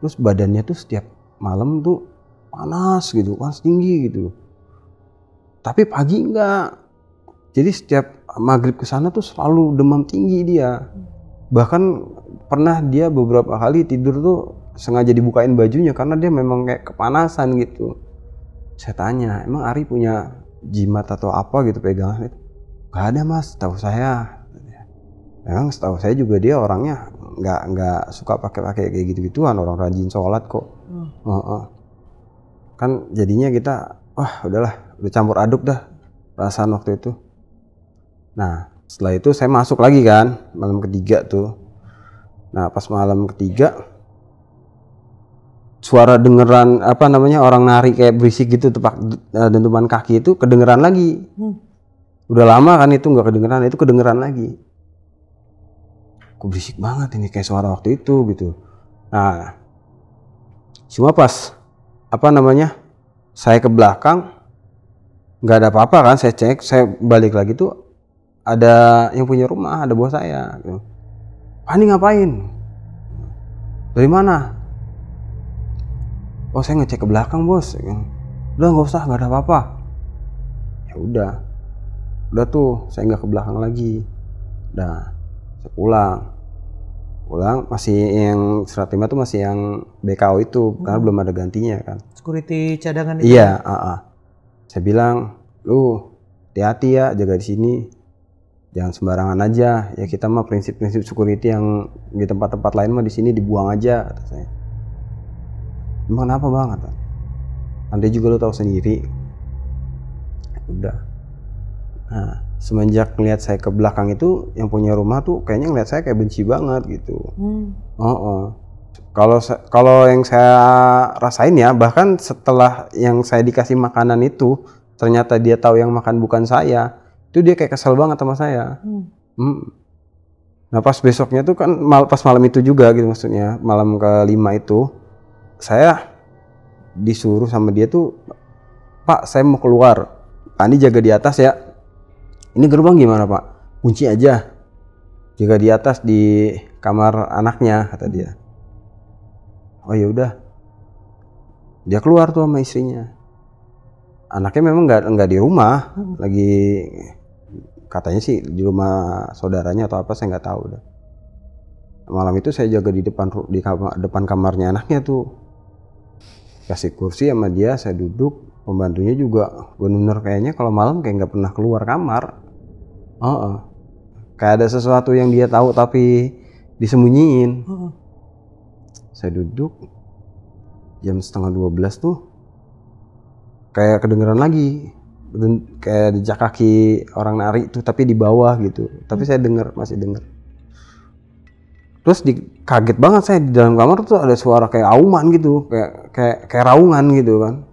A: terus badannya tuh setiap malam tuh panas gitu panas tinggi gitu tapi pagi enggak jadi setiap maghrib ke sana tuh selalu demam tinggi dia bahkan pernah dia beberapa kali tidur tuh sengaja dibukain bajunya karena dia memang kayak kepanasan gitu saya tanya emang Ari punya jimat atau apa gitu pegangan itu gak ada mas tahu saya memang setahu saya juga dia orangnya nggak nggak suka pakai-pakai kayak gitu-gituan orang rajin sholat kok. Hmm. Uh -uh. Kan jadinya kita wah udahlah udah campur aduk dah perasaan waktu itu. Nah setelah itu saya masuk lagi kan malam ketiga tuh. Nah pas malam ketiga suara dengeran apa namanya orang nari kayak berisik gitu tepak eh, dentuman kaki itu kedengeran lagi. Hmm. Udah lama kan itu nggak kedengeran itu kedengeran lagi kok berisik banget ini kayak suara waktu itu gitu nah cuma pas apa namanya saya ke belakang nggak ada apa-apa kan saya cek saya balik lagi tuh ada yang punya rumah ada bos saya gitu. ini ngapain dari mana oh saya ngecek ke belakang bos gitu. udah nggak usah nggak ada apa-apa ya udah udah tuh saya nggak ke belakang lagi udah saya pulang pulang masih yang serat terima tuh masih yang BKO itu hmm. karena belum ada gantinya kan
B: security cadangan itu iya uh
A: -uh. saya bilang lu hati-hati ya jaga di sini jangan sembarangan aja ya kita mah prinsip-prinsip security yang di tempat-tempat lain mah di sini dibuang aja kata saya emang kenapa bang kata anda juga lo tahu sendiri udah nah semenjak ngeliat saya ke belakang itu yang punya rumah tuh kayaknya ngeliat saya kayak benci banget gitu. Hmm. Oh, oh. Kalau kalau yang saya rasain ya bahkan setelah yang saya dikasih makanan itu ternyata dia tahu yang makan bukan saya itu dia kayak kesel banget sama saya. Hmm. Hmm. Nah pas besoknya tuh kan mal, pas malam itu juga gitu maksudnya malam kelima itu saya disuruh sama dia tuh Pak saya mau keluar Tadi jaga di atas ya ini gerbang gimana Pak? Kunci aja. Jika di atas di kamar anaknya kata dia. Oh ya udah. Dia keluar tuh sama istrinya. Anaknya memang nggak nggak di rumah, lagi katanya sih di rumah saudaranya atau apa saya nggak tahu udah malam itu saya jaga di depan di kamar, depan kamarnya anaknya tuh kasih kursi sama dia saya duduk pembantunya juga benar-benar kayaknya kalau malam kayak nggak pernah keluar kamar oh uh kayak ada sesuatu yang dia tahu tapi disembunyiin uh -uh. saya duduk jam setengah dua belas tuh kayak kedengeran lagi kayak jejak kaki orang nari tuh tapi di bawah gitu tapi saya dengar masih dengar terus di, kaget banget saya di dalam kamar tuh ada suara kayak auman gitu kayak kayak kayak raungan gitu kan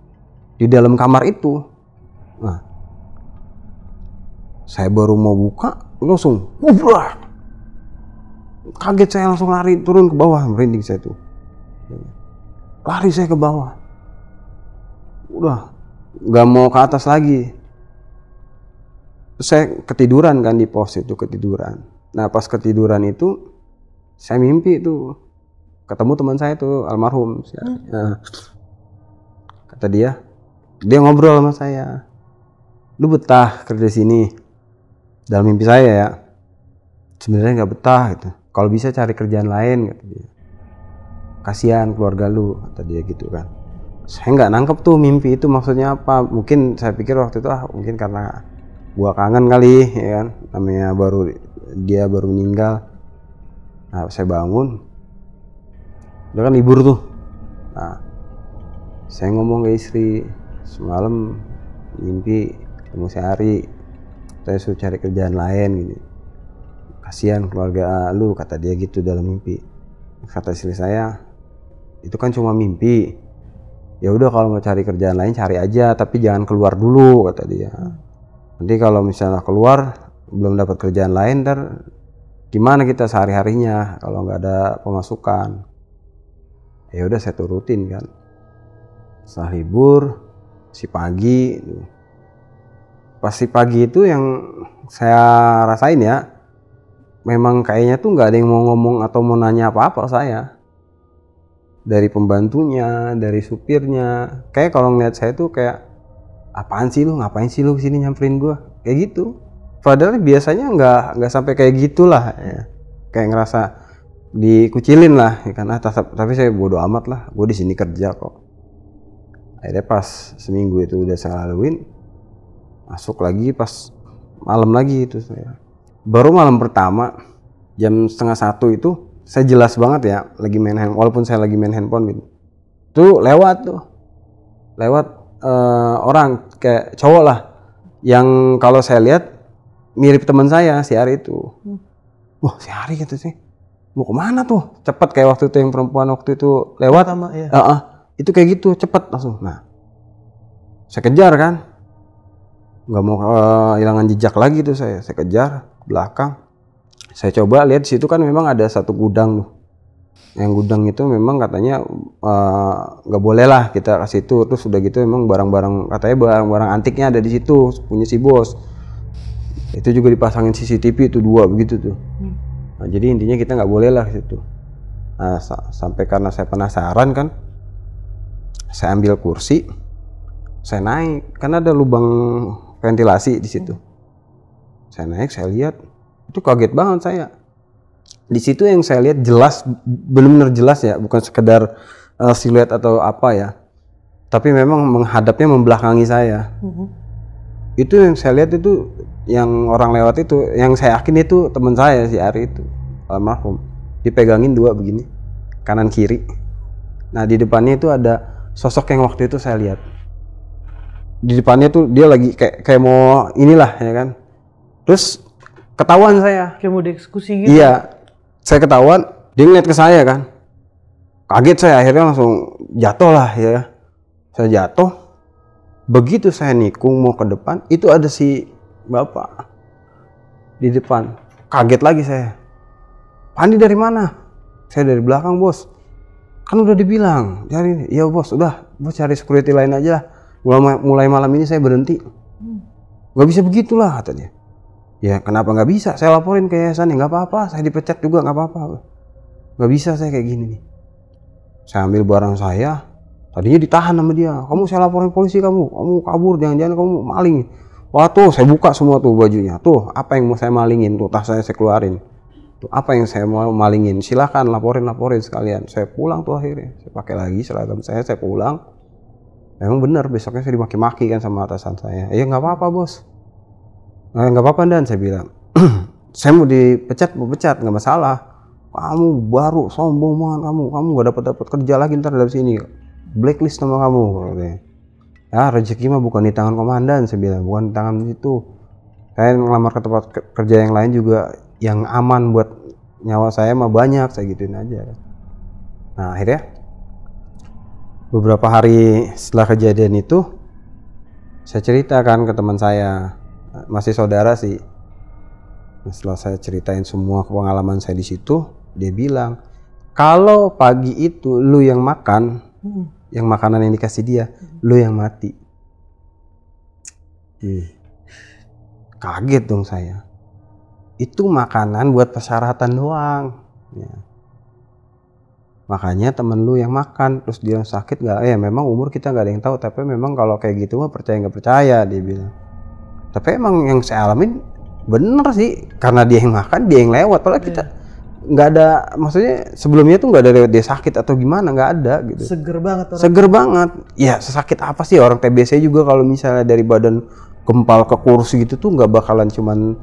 A: di dalam kamar itu. Nah, saya baru mau buka, langsung wah, Kaget saya langsung lari turun ke bawah, merinding saya tuh. Lari saya ke bawah. Udah, nggak mau ke atas lagi. saya ketiduran kan di pos itu ketiduran. Nah pas ketiduran itu saya mimpi itu ketemu teman saya tuh almarhum. Hmm. Nah, kata dia, dia ngobrol sama saya lu betah kerja di sini dalam mimpi saya ya sebenarnya nggak betah gitu kalau bisa cari kerjaan lain gitu kasihan keluarga lu kata dia gitu kan saya nggak nangkep tuh mimpi itu maksudnya apa mungkin saya pikir waktu itu ah mungkin karena gua kangen kali ya kan namanya baru dia baru meninggal nah saya bangun udah kan libur tuh nah saya ngomong ke istri semalam mimpi ketemu Sehari saya suruh cari kerjaan lain gitu kasihan keluarga ah, lu kata dia gitu dalam mimpi kata istri saya itu kan cuma mimpi ya udah kalau mau cari kerjaan lain cari aja tapi jangan keluar dulu kata dia nanti kalau misalnya keluar belum dapat kerjaan lain ter, gimana kita sehari harinya kalau nggak ada pemasukan ya udah saya turutin kan setelah libur si pagi gitu. pasti pagi itu yang saya rasain ya memang kayaknya tuh nggak ada yang mau ngomong atau mau nanya apa-apa saya dari pembantunya, dari supirnya. Kayak kalau ngeliat saya tuh kayak apaan sih lu, ngapain sih lu sini nyamperin gua? Kayak gitu. Padahal biasanya nggak nggak sampai kayak gitulah ya. Kayak ngerasa dikucilin lah ya kan ah, tapi saya bodoh amat lah Gua di sini kerja kok akhirnya pas seminggu itu udah saya laluin masuk lagi pas malam lagi itu saya baru malam pertama jam setengah satu itu saya jelas banget ya lagi main handphone walaupun saya lagi main handphone gitu tuh lewat tuh lewat uh, orang kayak cowok lah yang kalau saya lihat mirip teman saya si Ari itu hmm. wah si Ari gitu sih mau kemana tuh cepet kayak waktu itu yang perempuan waktu itu lewat sama ya. Uh -uh itu kayak gitu cepet langsung nah saya kejar kan nggak mau kehilangan eh, uh, jejak lagi tuh saya saya kejar belakang saya coba lihat di situ kan memang ada satu gudang tuh yang gudang itu memang katanya eh, nggak uh, boleh lah kita ke situ terus sudah gitu memang barang-barang katanya barang-barang antiknya ada di situ punya si bos itu juga dipasangin CCTV itu dua begitu tuh hmm. nah, jadi intinya kita nggak boleh lah ke situ nah sa sampai karena saya penasaran kan saya ambil kursi saya naik karena ada lubang ventilasi di situ hmm. saya naik saya lihat itu kaget banget saya di situ yang saya lihat jelas belum benar jelas ya bukan sekedar uh, siluet atau apa ya tapi memang menghadapnya membelakangi saya hmm itu yang saya lihat itu yang orang lewat itu yang saya yakin itu teman saya si Ari itu almarhum dipegangin dua begini kanan kiri nah di depannya itu ada sosok yang waktu itu saya lihat di depannya tuh dia lagi kayak kayak mau inilah ya kan terus ketahuan saya
B: kayak mau dieksekusi gitu iya
A: saya ketahuan dia ngeliat ke saya kan kaget saya akhirnya langsung jatuh lah ya saya jatuh begitu saya nikung mau ke depan itu ada si bapak di depan kaget lagi saya Pandi dari mana saya dari belakang bos kan udah dibilang cari ya bos udah bos cari security lain aja lah mulai, mulai malam ini saya berhenti
C: hmm.
A: nggak bisa begitulah katanya ya kenapa nggak bisa saya laporin ke yayasan ya nggak apa-apa saya dipecat juga nggak apa-apa nggak bisa saya kayak gini nih saya ambil barang saya tadinya ditahan sama dia kamu saya laporin polisi kamu kamu kabur jangan-jangan kamu maling Wah tuh saya buka semua tuh bajunya. Tuh apa yang mau saya malingin tuh tas saya saya keluarin tuh apa yang saya mau malingin silahkan laporin laporin sekalian saya pulang tuh akhirnya saya pakai lagi seragam saya saya pulang memang benar besoknya saya dimaki-maki kan sama atasan saya ya nggak apa-apa bos eh, nggak apa-apa dan saya bilang saya mau dipecat mau pecat nggak masalah kamu baru sombong banget kamu kamu gak dapat dapat kerja lagi ntar dari sini blacklist sama kamu ya rezeki mah bukan di tangan komandan saya bilang bukan di tangan itu saya ngelamar ke tempat kerja yang lain juga yang aman buat nyawa saya mah banyak saya gituin aja nah akhirnya beberapa hari setelah kejadian itu saya ceritakan ke teman saya masih saudara sih nah, setelah saya ceritain semua pengalaman saya di situ dia bilang kalau pagi itu lu yang makan hmm. yang makanan yang dikasih dia hmm. lu yang mati hmm. kaget dong saya itu makanan buat persyaratan doang ya. makanya temen lu yang makan terus dia yang sakit nggak ya memang umur kita nggak ada yang tahu tapi memang kalau kayak gitu mah percaya nggak percaya dia bilang tapi emang yang saya alamin bener sih karena dia yang makan dia yang lewat padahal kita iya. nggak ada maksudnya sebelumnya tuh nggak ada dia sakit atau gimana nggak ada gitu
B: seger banget orang seger itu. banget
A: ya sesakit apa sih orang TBC juga kalau misalnya dari badan gempal ke kursi gitu tuh nggak bakalan cuman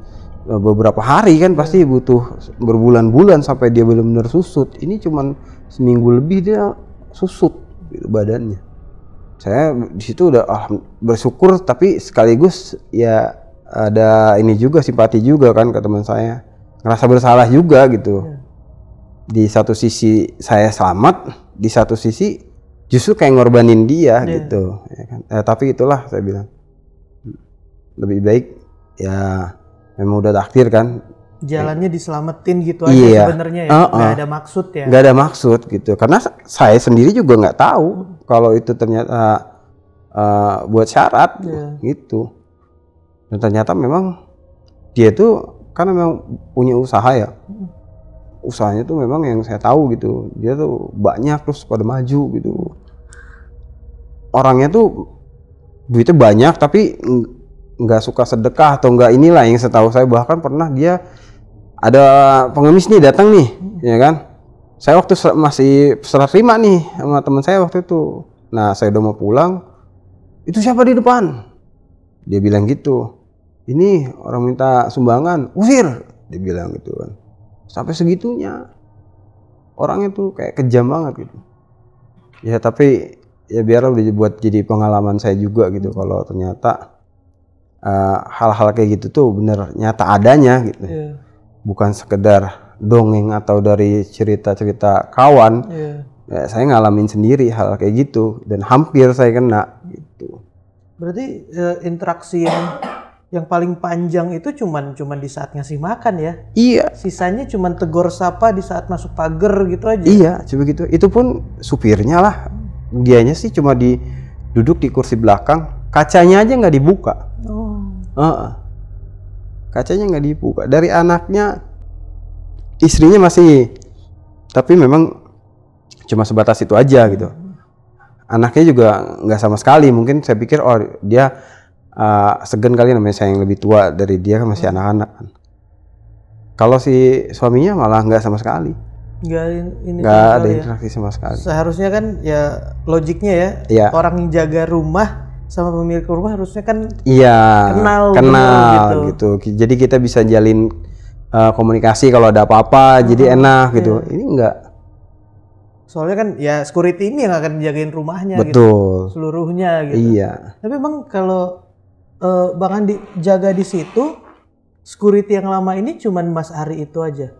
A: Eh, beberapa hari kan iya. pasti butuh berbulan-bulan sampai dia benar-benar susut. Ini cuman seminggu lebih dia susut gitu, badannya. Saya di situ udah ah, bersyukur tapi sekaligus ya ada ini juga simpati juga kan ke teman saya. Ngerasa bersalah juga gitu. Iya. Di satu sisi saya selamat, di satu sisi justru kayak ngorbanin dia yeah. gitu ya kan. Eh, tapi itulah saya bilang hmm. lebih baik ya memang udah takdir kan
B: jalannya diselamatin gitu aja iya. sebenarnya ya nggak uh Gak ada maksud ya nggak ada
A: maksud gitu karena saya sendiri juga nggak tahu kalau itu ternyata uh, buat syarat yeah. gitu dan ternyata memang dia itu karena memang punya usaha ya usahanya tuh memang yang saya tahu gitu dia tuh banyak terus pada maju gitu orangnya tuh duitnya banyak tapi nggak suka sedekah atau nggak inilah yang setahu saya bahkan pernah dia ada pengemis nih datang nih ya kan saya waktu masih serah terima nih sama teman saya waktu itu nah saya udah mau pulang itu siapa di depan dia bilang gitu ini orang minta sumbangan usir dia bilang gitu kan sampai segitunya orangnya tuh kayak kejam banget gitu ya tapi ya biar udah buat jadi pengalaman saya juga gitu kalau ternyata Eh, hal-hal uh, kayak gitu tuh bener nyata adanya gitu yeah. bukan sekedar dongeng atau dari cerita-cerita kawan yeah. ya, saya ngalamin sendiri hal kayak gitu dan hampir saya kena gitu
B: berarti uh, interaksi yang yang paling panjang itu cuman cuman di saat ngasih makan ya. Iya. Sisanya cuman tegur sapa di saat masuk pagar gitu aja.
A: Iya, coba gitu. Itu pun supirnya lah. Dianya sih cuma di duduk di kursi belakang, kacanya aja nggak dibuka. Oh uh, kacanya nggak dibuka dari anaknya istrinya masih tapi memang cuma sebatas itu aja gitu anaknya juga nggak sama sekali mungkin saya pikir oh dia uh, segan kali namanya saya yang lebih tua dari dia kan masih anak-anak Hmm. kalau si suaminya malah nggak sama sekali
B: nggak ada ya. interaksi sama sekali seharusnya kan ya logiknya ya, ya. orang yang jaga rumah sama pemilik rumah harusnya kan
A: iya kenal kenal gitu. gitu jadi kita bisa jalin uh, komunikasi kalau ada apa-apa hmm. jadi enak iya. gitu yeah. ini enggak soalnya kan ya
B: security ini yang akan jagain rumahnya gitu. Betul. gitu seluruhnya gitu iya tapi emang kalau uh, bang Andi jaga di situ security yang lama ini cuman Mas Ari itu aja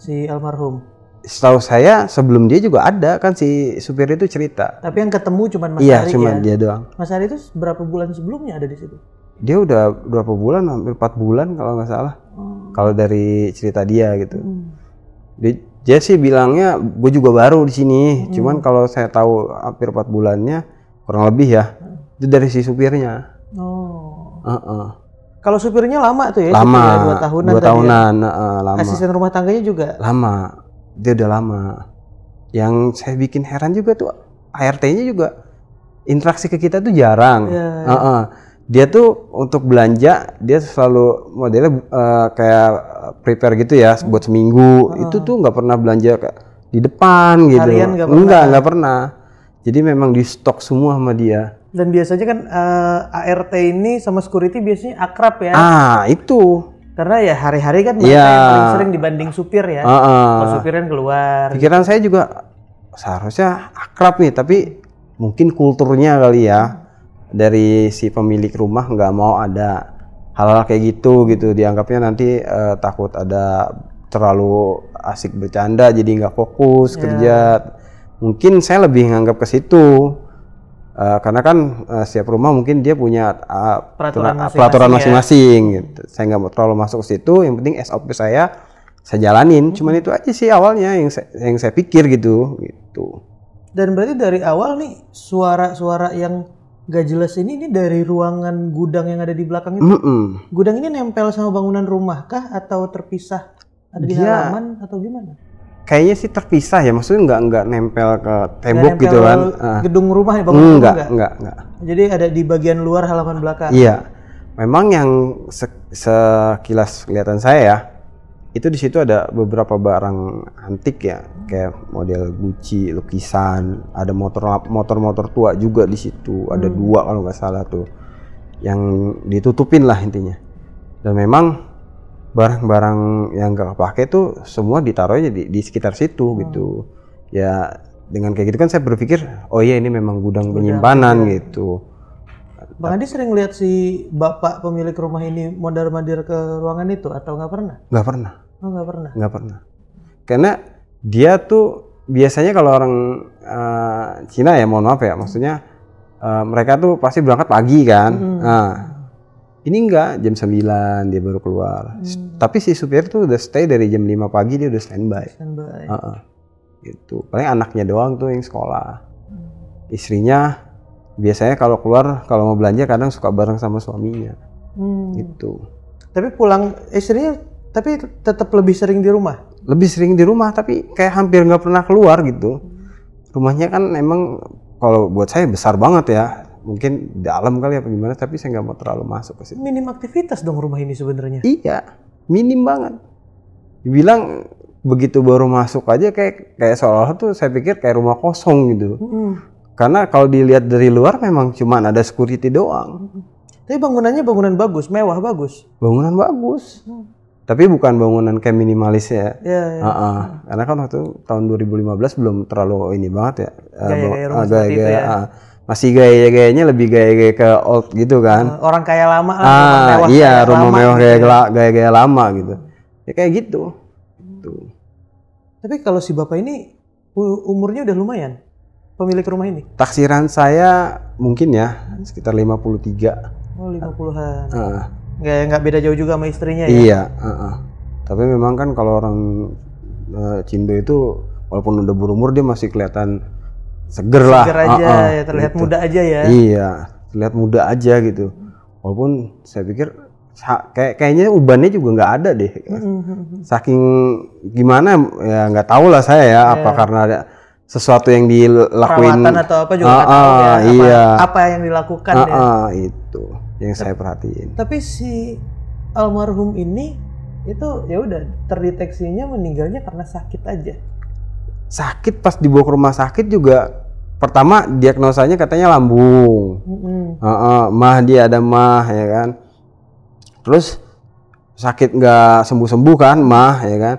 B: si almarhum
A: setahu saya sebelum dia juga ada kan si supir itu cerita.
B: Tapi yang ketemu cuma Mas iya, Ari cuma ya. dia doang. Mas Ari itu berapa bulan sebelumnya ada di situ?
A: Dia udah berapa bulan? Hampir empat bulan kalau nggak salah. Hmm. Kalau dari cerita dia gitu. Hmm. Dia, dia sih bilangnya gue juga baru di sini. Hmm. Cuman kalau saya tahu hampir empat bulannya kurang lebih ya. Hmm. Itu dari si supirnya.
B: Oh. Uh -uh. Kalau supirnya lama tuh ya? Lama. dua tahunan. Dua ya? tahunan. Ya. Uh, lama. Asisten rumah tangganya juga.
A: Lama dia udah lama yang saya bikin heran juga tuh ART-nya juga interaksi ke kita tuh jarang ya, ya. Uh -uh. dia tuh untuk belanja dia selalu modelnya uh, kayak prepare gitu ya buat seminggu uh -huh. itu tuh nggak pernah belanja di depan gitu gak pernah. enggak nggak pernah jadi memang di stok semua sama dia
B: dan biasanya kan uh, eh, ART ini sama security biasanya akrab ya ah
A: itu
B: karena ya hari-hari kan mereka iya. yang paling sering dibanding supir ya. Uh, uh. Kalau supir kan keluar. Pikiran
A: gitu. saya juga seharusnya akrab nih, tapi mungkin kulturnya kali ya dari si pemilik rumah nggak mau ada hal-hal kayak gitu gitu dianggapnya nanti uh, takut ada terlalu asik bercanda jadi nggak fokus yeah. kerja mungkin saya lebih nganggap ke situ Uh, karena kan uh, setiap rumah mungkin dia punya uh, peraturan masing-masing. Ya. Gitu. Saya nggak mau terlalu masuk ke situ. Yang penting SOP saya saya jalanin. Hmm. Cuman itu aja sih awalnya yang saya, yang saya pikir gitu, gitu.
B: Dan berarti dari awal nih suara-suara yang gak jelas ini ini dari ruangan gudang yang ada di belakang itu. Mm -mm. Gudang ini nempel sama bangunan rumah kah atau terpisah? Ada dia, di halaman atau gimana?
A: kayaknya sih terpisah ya maksudnya nggak nggak nempel ke tembok nempel gitu kan ah. gedung rumah ya bangunan. enggak, hmm, enggak enggak enggak
B: jadi ada di bagian luar halaman belakang iya
A: memang yang sekilas kelihatan saya ya itu di situ ada beberapa barang antik ya kayak model Gucci lukisan ada motor motor motor tua juga di situ ada hmm. dua kalau nggak salah tuh yang ditutupin lah intinya dan memang barang-barang yang nggak kepake tuh semua ditaruh di, di sekitar situ hmm. gitu ya dengan kayak gitu kan saya berpikir oh iya ini memang gudang penyimpanan ya. gitu
B: Bang Adi sering lihat si bapak pemilik rumah ini mondar-mandir ke ruangan itu atau nggak pernah? Nggak pernah. Oh nggak pernah.
A: Nggak pernah. Karena dia tuh biasanya kalau orang uh, Cina ya mohon maaf ya maksudnya uh, mereka tuh pasti berangkat pagi kan. Hmm. Nah, ini enggak jam 9 dia baru keluar hmm. tapi si supir tuh udah stay dari jam 5 pagi dia udah standby standby uh -uh. gitu paling anaknya doang tuh yang sekolah hmm. istrinya biasanya kalau keluar kalau mau belanja kadang suka bareng sama suaminya hmm. gitu tapi pulang istrinya tapi tetap lebih sering di rumah lebih sering di rumah tapi kayak hampir nggak pernah keluar gitu hmm. rumahnya kan emang kalau buat saya besar banget ya mungkin dalam kali apa gimana tapi saya nggak mau terlalu masuk ke situ.
B: Minim aktivitas dong rumah ini sebenarnya. Iya,
A: minim banget. Dibilang begitu baru masuk aja kayak kayak seolah-olah tuh saya pikir kayak rumah kosong gitu. Hmm. Karena kalau dilihat dari luar memang cuma ada security doang. Hmm.
B: Tapi bangunannya bangunan bagus, mewah bagus.
A: Bangunan bagus. Hmm. Tapi bukan bangunan kayak minimalis ya. Iya, Ya. uh -uh. Karena kan waktu tahun 2015 belum terlalu ini banget ya. Gaya-gaya ah, rumah uh, gaya, gaya, ya. Uh masih gaya-gayanya lebih gaya-gaya ke old gitu kan eh,
B: orang kaya lama ah, rumah mewah iya kaya rumah lama, mewah gaya, gitu.
A: gaya ya. gaya lama gitu ya kayak gitu tuh gitu.
B: tapi kalau si bapak ini umurnya udah lumayan pemilik rumah ini
A: taksiran saya mungkin ya sekitar 53 oh
B: 50-an uh, nggak nggak beda jauh juga sama istrinya ya iya uh,
A: uh. tapi memang kan kalau orang uh, Cindo itu walaupun udah berumur dia masih kelihatan seger lah seger aja uh, uh, ya terlihat gitu. muda
B: aja ya iya
A: terlihat muda aja gitu walaupun saya pikir kayak kayaknya ubannya juga nggak ada deh
C: mm-hmm.
A: saking gimana ya nggak tahu lah saya ya yeah. apa ya. karena ada sesuatu yang dilakuin Perawatan atau apa juga uh, uh, tahu ya iya. apa, apa yang dilakukan uh, ya itu yang saya perhatiin
B: tapi si almarhum ini itu ya udah terdeteksinya meninggalnya karena sakit aja
A: sakit pas dibawa ke rumah sakit juga pertama diagnosanya katanya lambung mm-hmm. uh, uh, mah dia ada mah ya kan terus sakit nggak sembuh sembuh kan mah ya kan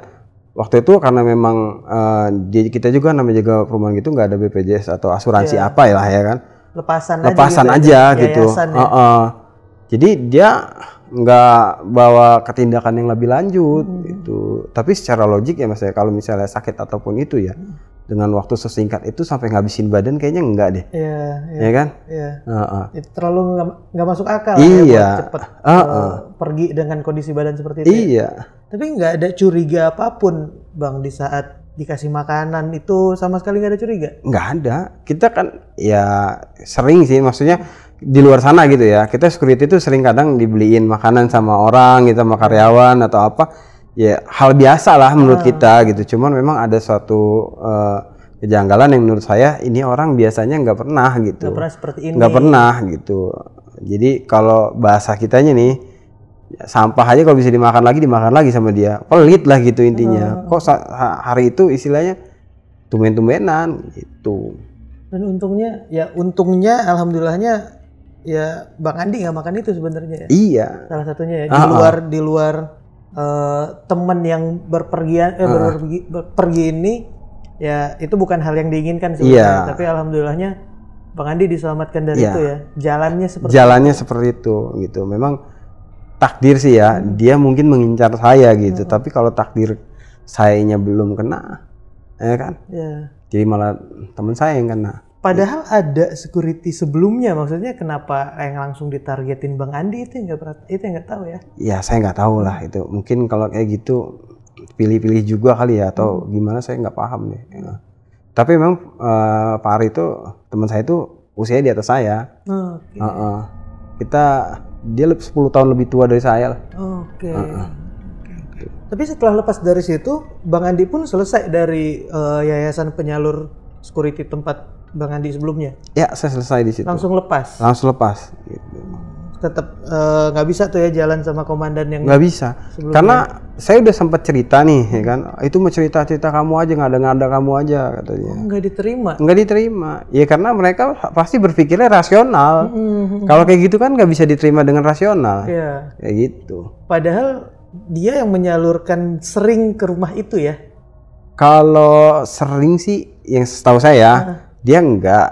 A: waktu itu karena memang uh, kita juga namanya jaga perumahan gitu nggak ada BPJS atau asuransi yeah. apa ya lah ya kan
B: lepasan lepasan aja, aja gitu, aja, ya, gitu. Uh,
A: uh. jadi dia nggak bawa ketindakan yang lebih lanjut hmm. itu tapi secara logik ya mas ya kalau misalnya sakit ataupun itu ya hmm. dengan waktu sesingkat itu sampai ngabisin badan kayaknya enggak deh
B: iya ya, ya kan yeah. Iya. uh -uh. Itu terlalu nggak masuk akal ya iya ya, cepet uh -uh. Uh, pergi dengan kondisi badan seperti itu ya. iya ya. tapi nggak ada curiga apapun bang di saat dikasih makanan itu sama sekali nggak ada curiga
C: nggak
A: ada kita kan ya sering sih maksudnya di luar sana gitu ya kita security itu sering kadang dibeliin makanan sama orang gitu sama karyawan atau apa ya hal biasa lah menurut hmm. kita gitu cuman memang ada suatu uh, kejanggalan yang menurut saya ini orang biasanya nggak pernah gitu nggak pernah
B: seperti ini nggak pernah
A: gitu jadi kalau bahasa kitanya nih sampah aja kalau bisa dimakan lagi dimakan lagi sama dia pelit lah gitu intinya hmm. kok hari itu istilahnya tumben-tumbenan gitu
B: dan untungnya ya untungnya alhamdulillahnya ya Bang Andi nggak makan itu sebenarnya ya. Iya. Salah satunya ya di uh-uh. luar di luar uh, temen yang berpergian eh, uh. berpergi, berpergi ini ya itu bukan hal yang diinginkan sebenarnya. Iya. Tapi alhamdulillahnya Bang Andi diselamatkan dari iya. itu ya. Jalannya seperti jalannya
A: itu. seperti itu gitu. Memang takdir sih ya. Hmm. Dia mungkin mengincar saya gitu. Hmm. Tapi kalau takdir sayanya belum kena, ya kan? Iya. Jadi malah teman saya yang kena
B: Padahal ada security sebelumnya, maksudnya kenapa yang langsung ditargetin Bang Andi itu nggak itu nggak tahu ya?
A: Ya saya nggak tahu lah itu. Mungkin kalau kayak gitu pilih-pilih juga kali ya atau hmm. gimana saya nggak paham deh. Ya. Tapi memang uh, Pak Ari itu teman saya itu usianya di atas saya. Oh, okay. uh -uh. Kita dia 10 tahun lebih tua dari saya lah. Oke. Okay. Uh -uh.
B: Tapi setelah lepas dari situ, Bang Andi pun selesai dari uh, yayasan penyalur security tempat Bang Andi sebelumnya?
A: Ya, saya selesai di situ. Langsung lepas. Langsung lepas. Gitu.
B: Tetap eh, nggak uh, bisa tuh ya jalan sama komandan yang nggak bisa. Sebelumnya. Karena
A: saya udah sempat cerita nih, ya kan? Itu mau cerita cerita kamu aja nggak ada ada kamu aja katanya. Oh,
B: nggak diterima. Nggak
A: diterima. Ya karena mereka pasti berpikirnya rasional. Mm-hmm, mm-hmm. Kalau kayak gitu kan nggak bisa diterima dengan rasional. Iya. Kayak gitu.
B: Padahal dia yang menyalurkan sering ke rumah itu ya?
A: Kalau sering sih, yang setahu saya, ah dia enggak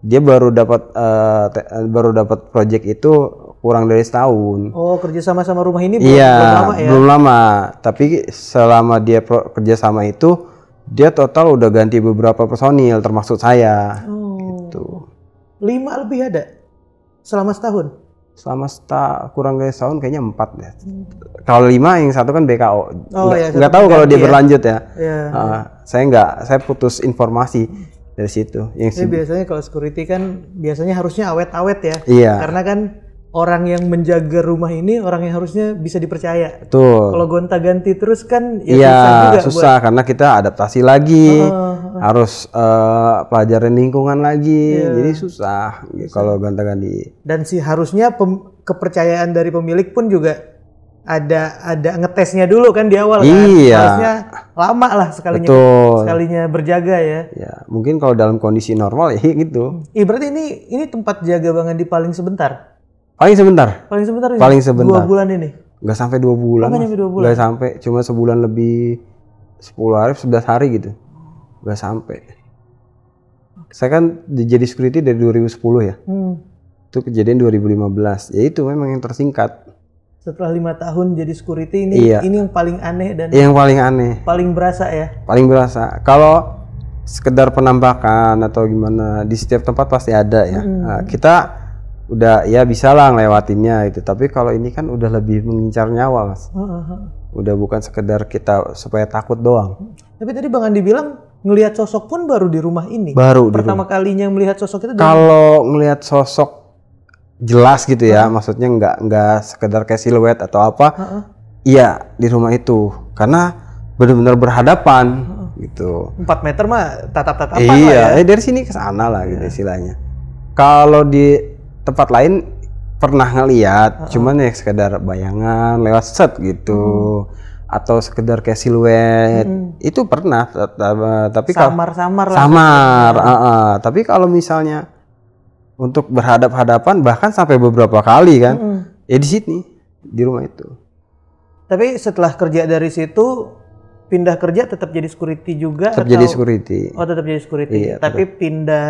A: dia baru dapat uh, baru dapat project itu kurang dari setahun.
B: Oh, kerja sama sama rumah ini belum, ya, belum lama ya? Belum lama.
A: Tapi selama dia pro, kerja sama itu dia total udah ganti beberapa personil termasuk saya.
C: Oh. Gitu.
A: Lima lebih ada selama setahun. Selama seta kurang dari setahun kayaknya empat deh. Hmm. Kalau lima yang satu kan BKO. Oh, nggak, ya, nggak tahu kalau dia ya. berlanjut ya. ya. Uh, saya nggak, saya putus informasi. Hmm dari situ. Yang Jadi
B: biasanya kalau security kan biasanya harusnya awet-awet ya. Iya. Karena kan orang yang menjaga rumah ini orang yang harusnya bisa dipercaya. Betul. Kalau gonta-ganti terus kan ya iya, susah juga. susah buat...
A: karena kita adaptasi lagi, Oh. harus uh, eh, pelajaran lingkungan lagi, yeah. jadi susah, susah. kalau gonta-ganti.
B: Dan sih harusnya kepercayaan dari pemilik pun juga ada ada ngetesnya dulu kan di awal kan. Iya. lama lah sekalinya Betul. sekalinya berjaga ya.
A: Ya, mungkin kalau dalam kondisi normal ya gitu.
B: Iya, berarti ini ini tempat jaga Bang di paling sebentar.
A: Paling sebentar.
B: Paling sebentar Paling sebentar. Dua bulan
A: ini. Gak sampai dua bulan. Gak sampai dua bulan. Gak sampai, cuma sebulan lebih sepuluh hari, sebelas hari gitu. Gak sampai. Saya kan jadi security dari 2010 ya. Hmm. Itu kejadian 2015. Ya itu memang yang tersingkat
B: setelah lima tahun jadi security ini iya. ini yang paling aneh dan yang
A: paling aneh
B: paling berasa ya
A: paling berasa kalau sekedar penampakan atau gimana di setiap tempat pasti ada ya hmm. nah, kita udah ya bisa lah ngelewatinnya itu tapi kalau ini kan udah lebih mengincar nyawa mas uh, -huh. udah bukan sekedar kita supaya takut doang
B: tapi tadi bang Andi bilang ngelihat sosok pun baru di rumah ini baru pertama di rumah. kalinya melihat sosok itu
A: kalau ngelihat sosok jelas gitu ya, hmm. maksudnya nggak nggak sekedar kayak siluet atau apa. uh di rumah itu karena benar-benar berhadapan uh gitu.
B: Empat meter mah tatap-tatapan iya, lah ya. Iya
A: dari sini ke sana lah gitu iya. istilahnya. Kalau di tempat lain pernah ngeliat, uh -uh. cuman ya sekedar bayangan lewat set gitu. Hmm atau sekedar kayak siluet hmm. itu pernah tapi
B: samar-samar samar, samar, samar uh,
A: uh. tapi kalau misalnya untuk berhadap-hadapan bahkan sampai beberapa kali kan. Mm-hmm. Ya di sini, di rumah itu. Tapi setelah kerja dari situ
B: pindah kerja tetap jadi security juga tetap atau jadi security. Oh, tetap jadi security. Iya, Tapi tetap. pindah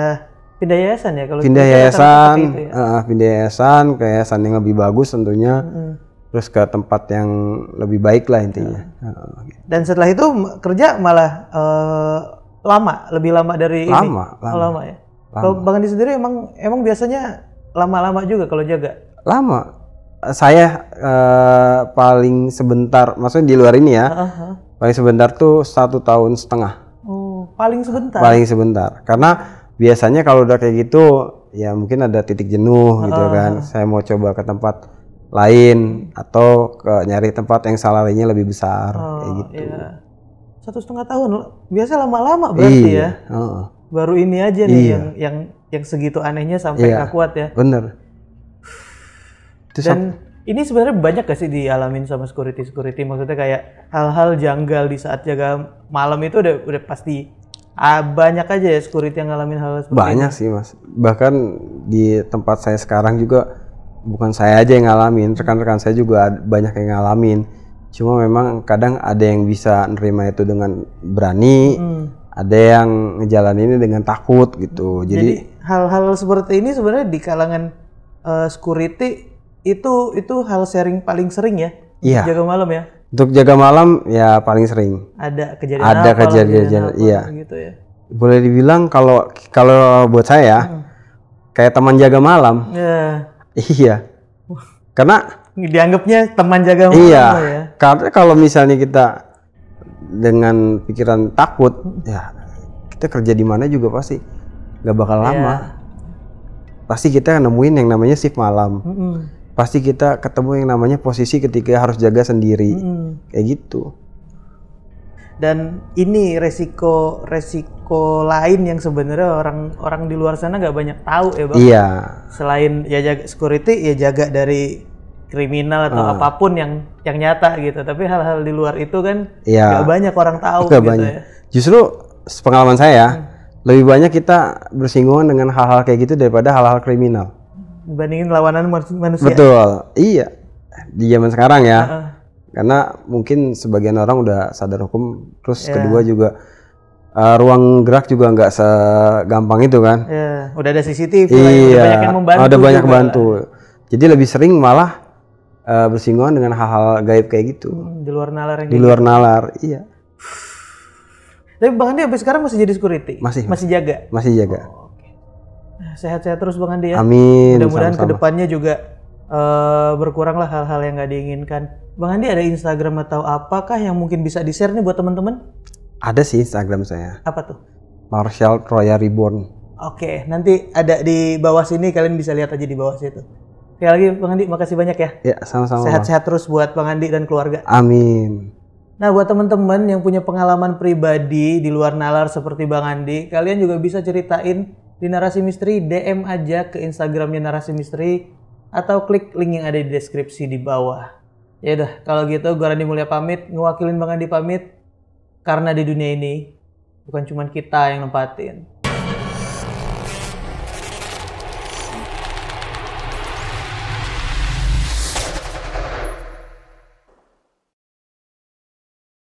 B: pindah yayasan ya kalau pindah yayasan, ya?
A: uh, pindah yayasan ke yayasan yang lebih bagus tentunya. Mm-hmm. Terus ke tempat yang lebih baik lah intinya. Ah. Ah,
B: gitu. Dan setelah itu kerja malah uh, lama, lebih lama dari lama, ini. lama. Oh, lama ya. Kalau Bang Andi sendiri emang emang biasanya lama-lama juga kalau jaga?
A: Lama. Saya uh, paling sebentar, maksudnya di luar ini ya. Uh -huh. Paling sebentar tuh satu tahun setengah.
B: Oh, paling sebentar. Paling
A: sebentar. Karena biasanya kalau udah kayak gitu ya mungkin ada titik jenuh uh. gitu kan. Saya mau coba ke tempat lain atau ke nyari tempat yang salarinya lebih besar oh, kayak gitu. Iya.
B: Satu setengah tahun biasa lama-lama berarti iya. ya. Uh baru ini aja nih iya. yang yang yang segitu anehnya sampai iya. gak kuat ya.
A: Bener. Dan
B: ini sebenarnya banyak gak sih dialamin sama security security maksudnya kayak hal-hal janggal di saat jaga malam itu udah udah pasti ah, banyak aja ya security yang ngalamin hal, -hal
A: seperti banyak ini. sih mas bahkan di tempat saya sekarang juga bukan saya aja yang ngalamin rekan-rekan saya juga banyak yang ngalamin cuma memang kadang ada yang bisa nerima itu dengan berani hmm ada yang ini dengan takut gitu. Jadi
B: hal-hal seperti ini sebenarnya di kalangan uh, security itu itu hal sharing paling sering ya. Iya. Jaga malam ya.
A: Untuk jaga malam ya paling sering. Ada kejadian ada apa? kejadian, kejadian apa, iya. gitu ya. Boleh dibilang kalau kalau buat saya hmm. kayak teman jaga malam. Yeah. Iya. Karena dianggapnya teman jaga malam iya. ya. Karena kalau misalnya kita dengan pikiran takut ya kita kerja di mana juga pasti nggak bakal iya. lama yeah. pasti kita nemuin yang namanya shift malam mm -hmm. pasti kita ketemu yang namanya posisi ketika harus jaga sendiri mm -hmm. kayak gitu
B: dan ini resiko resiko lain yang sebenarnya orang orang di luar sana nggak banyak tahu ya bang. yeah. Selain ya jaga security ya jaga dari kriminal atau uh. apapun yang yang nyata gitu. Tapi hal-hal di luar itu kan ya, banyak orang tahu gak gitu banyak. ya.
A: Justru pengalaman saya ya, hmm. lebih banyak kita bersinggungan dengan hal-hal kayak gitu daripada hal-hal kriminal.
B: Dibandingin lawanan manusia. Betul.
A: Iya. Di zaman sekarang ya. Uh Karena mungkin sebagian orang udah sadar hukum, terus yeah. kedua juga uh, ruang gerak juga nggak segampang itu kan.
B: Iya, udah ada CCTV, ya, iya, banyak membantu. Ada banyak bantu.
A: Jadi lebih sering malah uh, bersinggungan dengan hal-hal gaib kayak gitu. Hmm, di luar nalar yang Di gitu. luar gitu. nalar, iya.
B: Tapi Bang Andi sampai sekarang masih jadi security? Masih. Masih jaga?
A: Masih jaga. Oh, okay.
B: Nah, sehat-sehat terus Bang Andi ya. Amin. Mudah-mudahan kedepannya juga uh, berkuranglah hal-hal yang nggak diinginkan. Bang Andi ada Instagram atau apakah yang mungkin bisa di-share nih buat teman-teman?
A: Ada sih Instagram saya. Apa tuh? Marshall Roya Reborn.
B: Oke, okay, nanti ada di bawah sini kalian bisa lihat aja di bawah situ. Sekali lagi Bang Andi, makasih banyak ya. Ya,
A: sama-sama. Sehat-sehat
B: terus buat Bang Andi dan keluarga.
A: Amin.
B: Nah, buat teman-teman yang punya pengalaman pribadi di luar nalar seperti Bang Andi, kalian juga bisa ceritain di Narasi Misteri, DM aja ke Instagramnya Narasi Misteri atau klik link yang ada di deskripsi di bawah. Ya udah, kalau gitu gue Randi Mulia pamit, ngewakilin Bang Andi pamit, karena di dunia ini bukan cuma kita yang nempatin,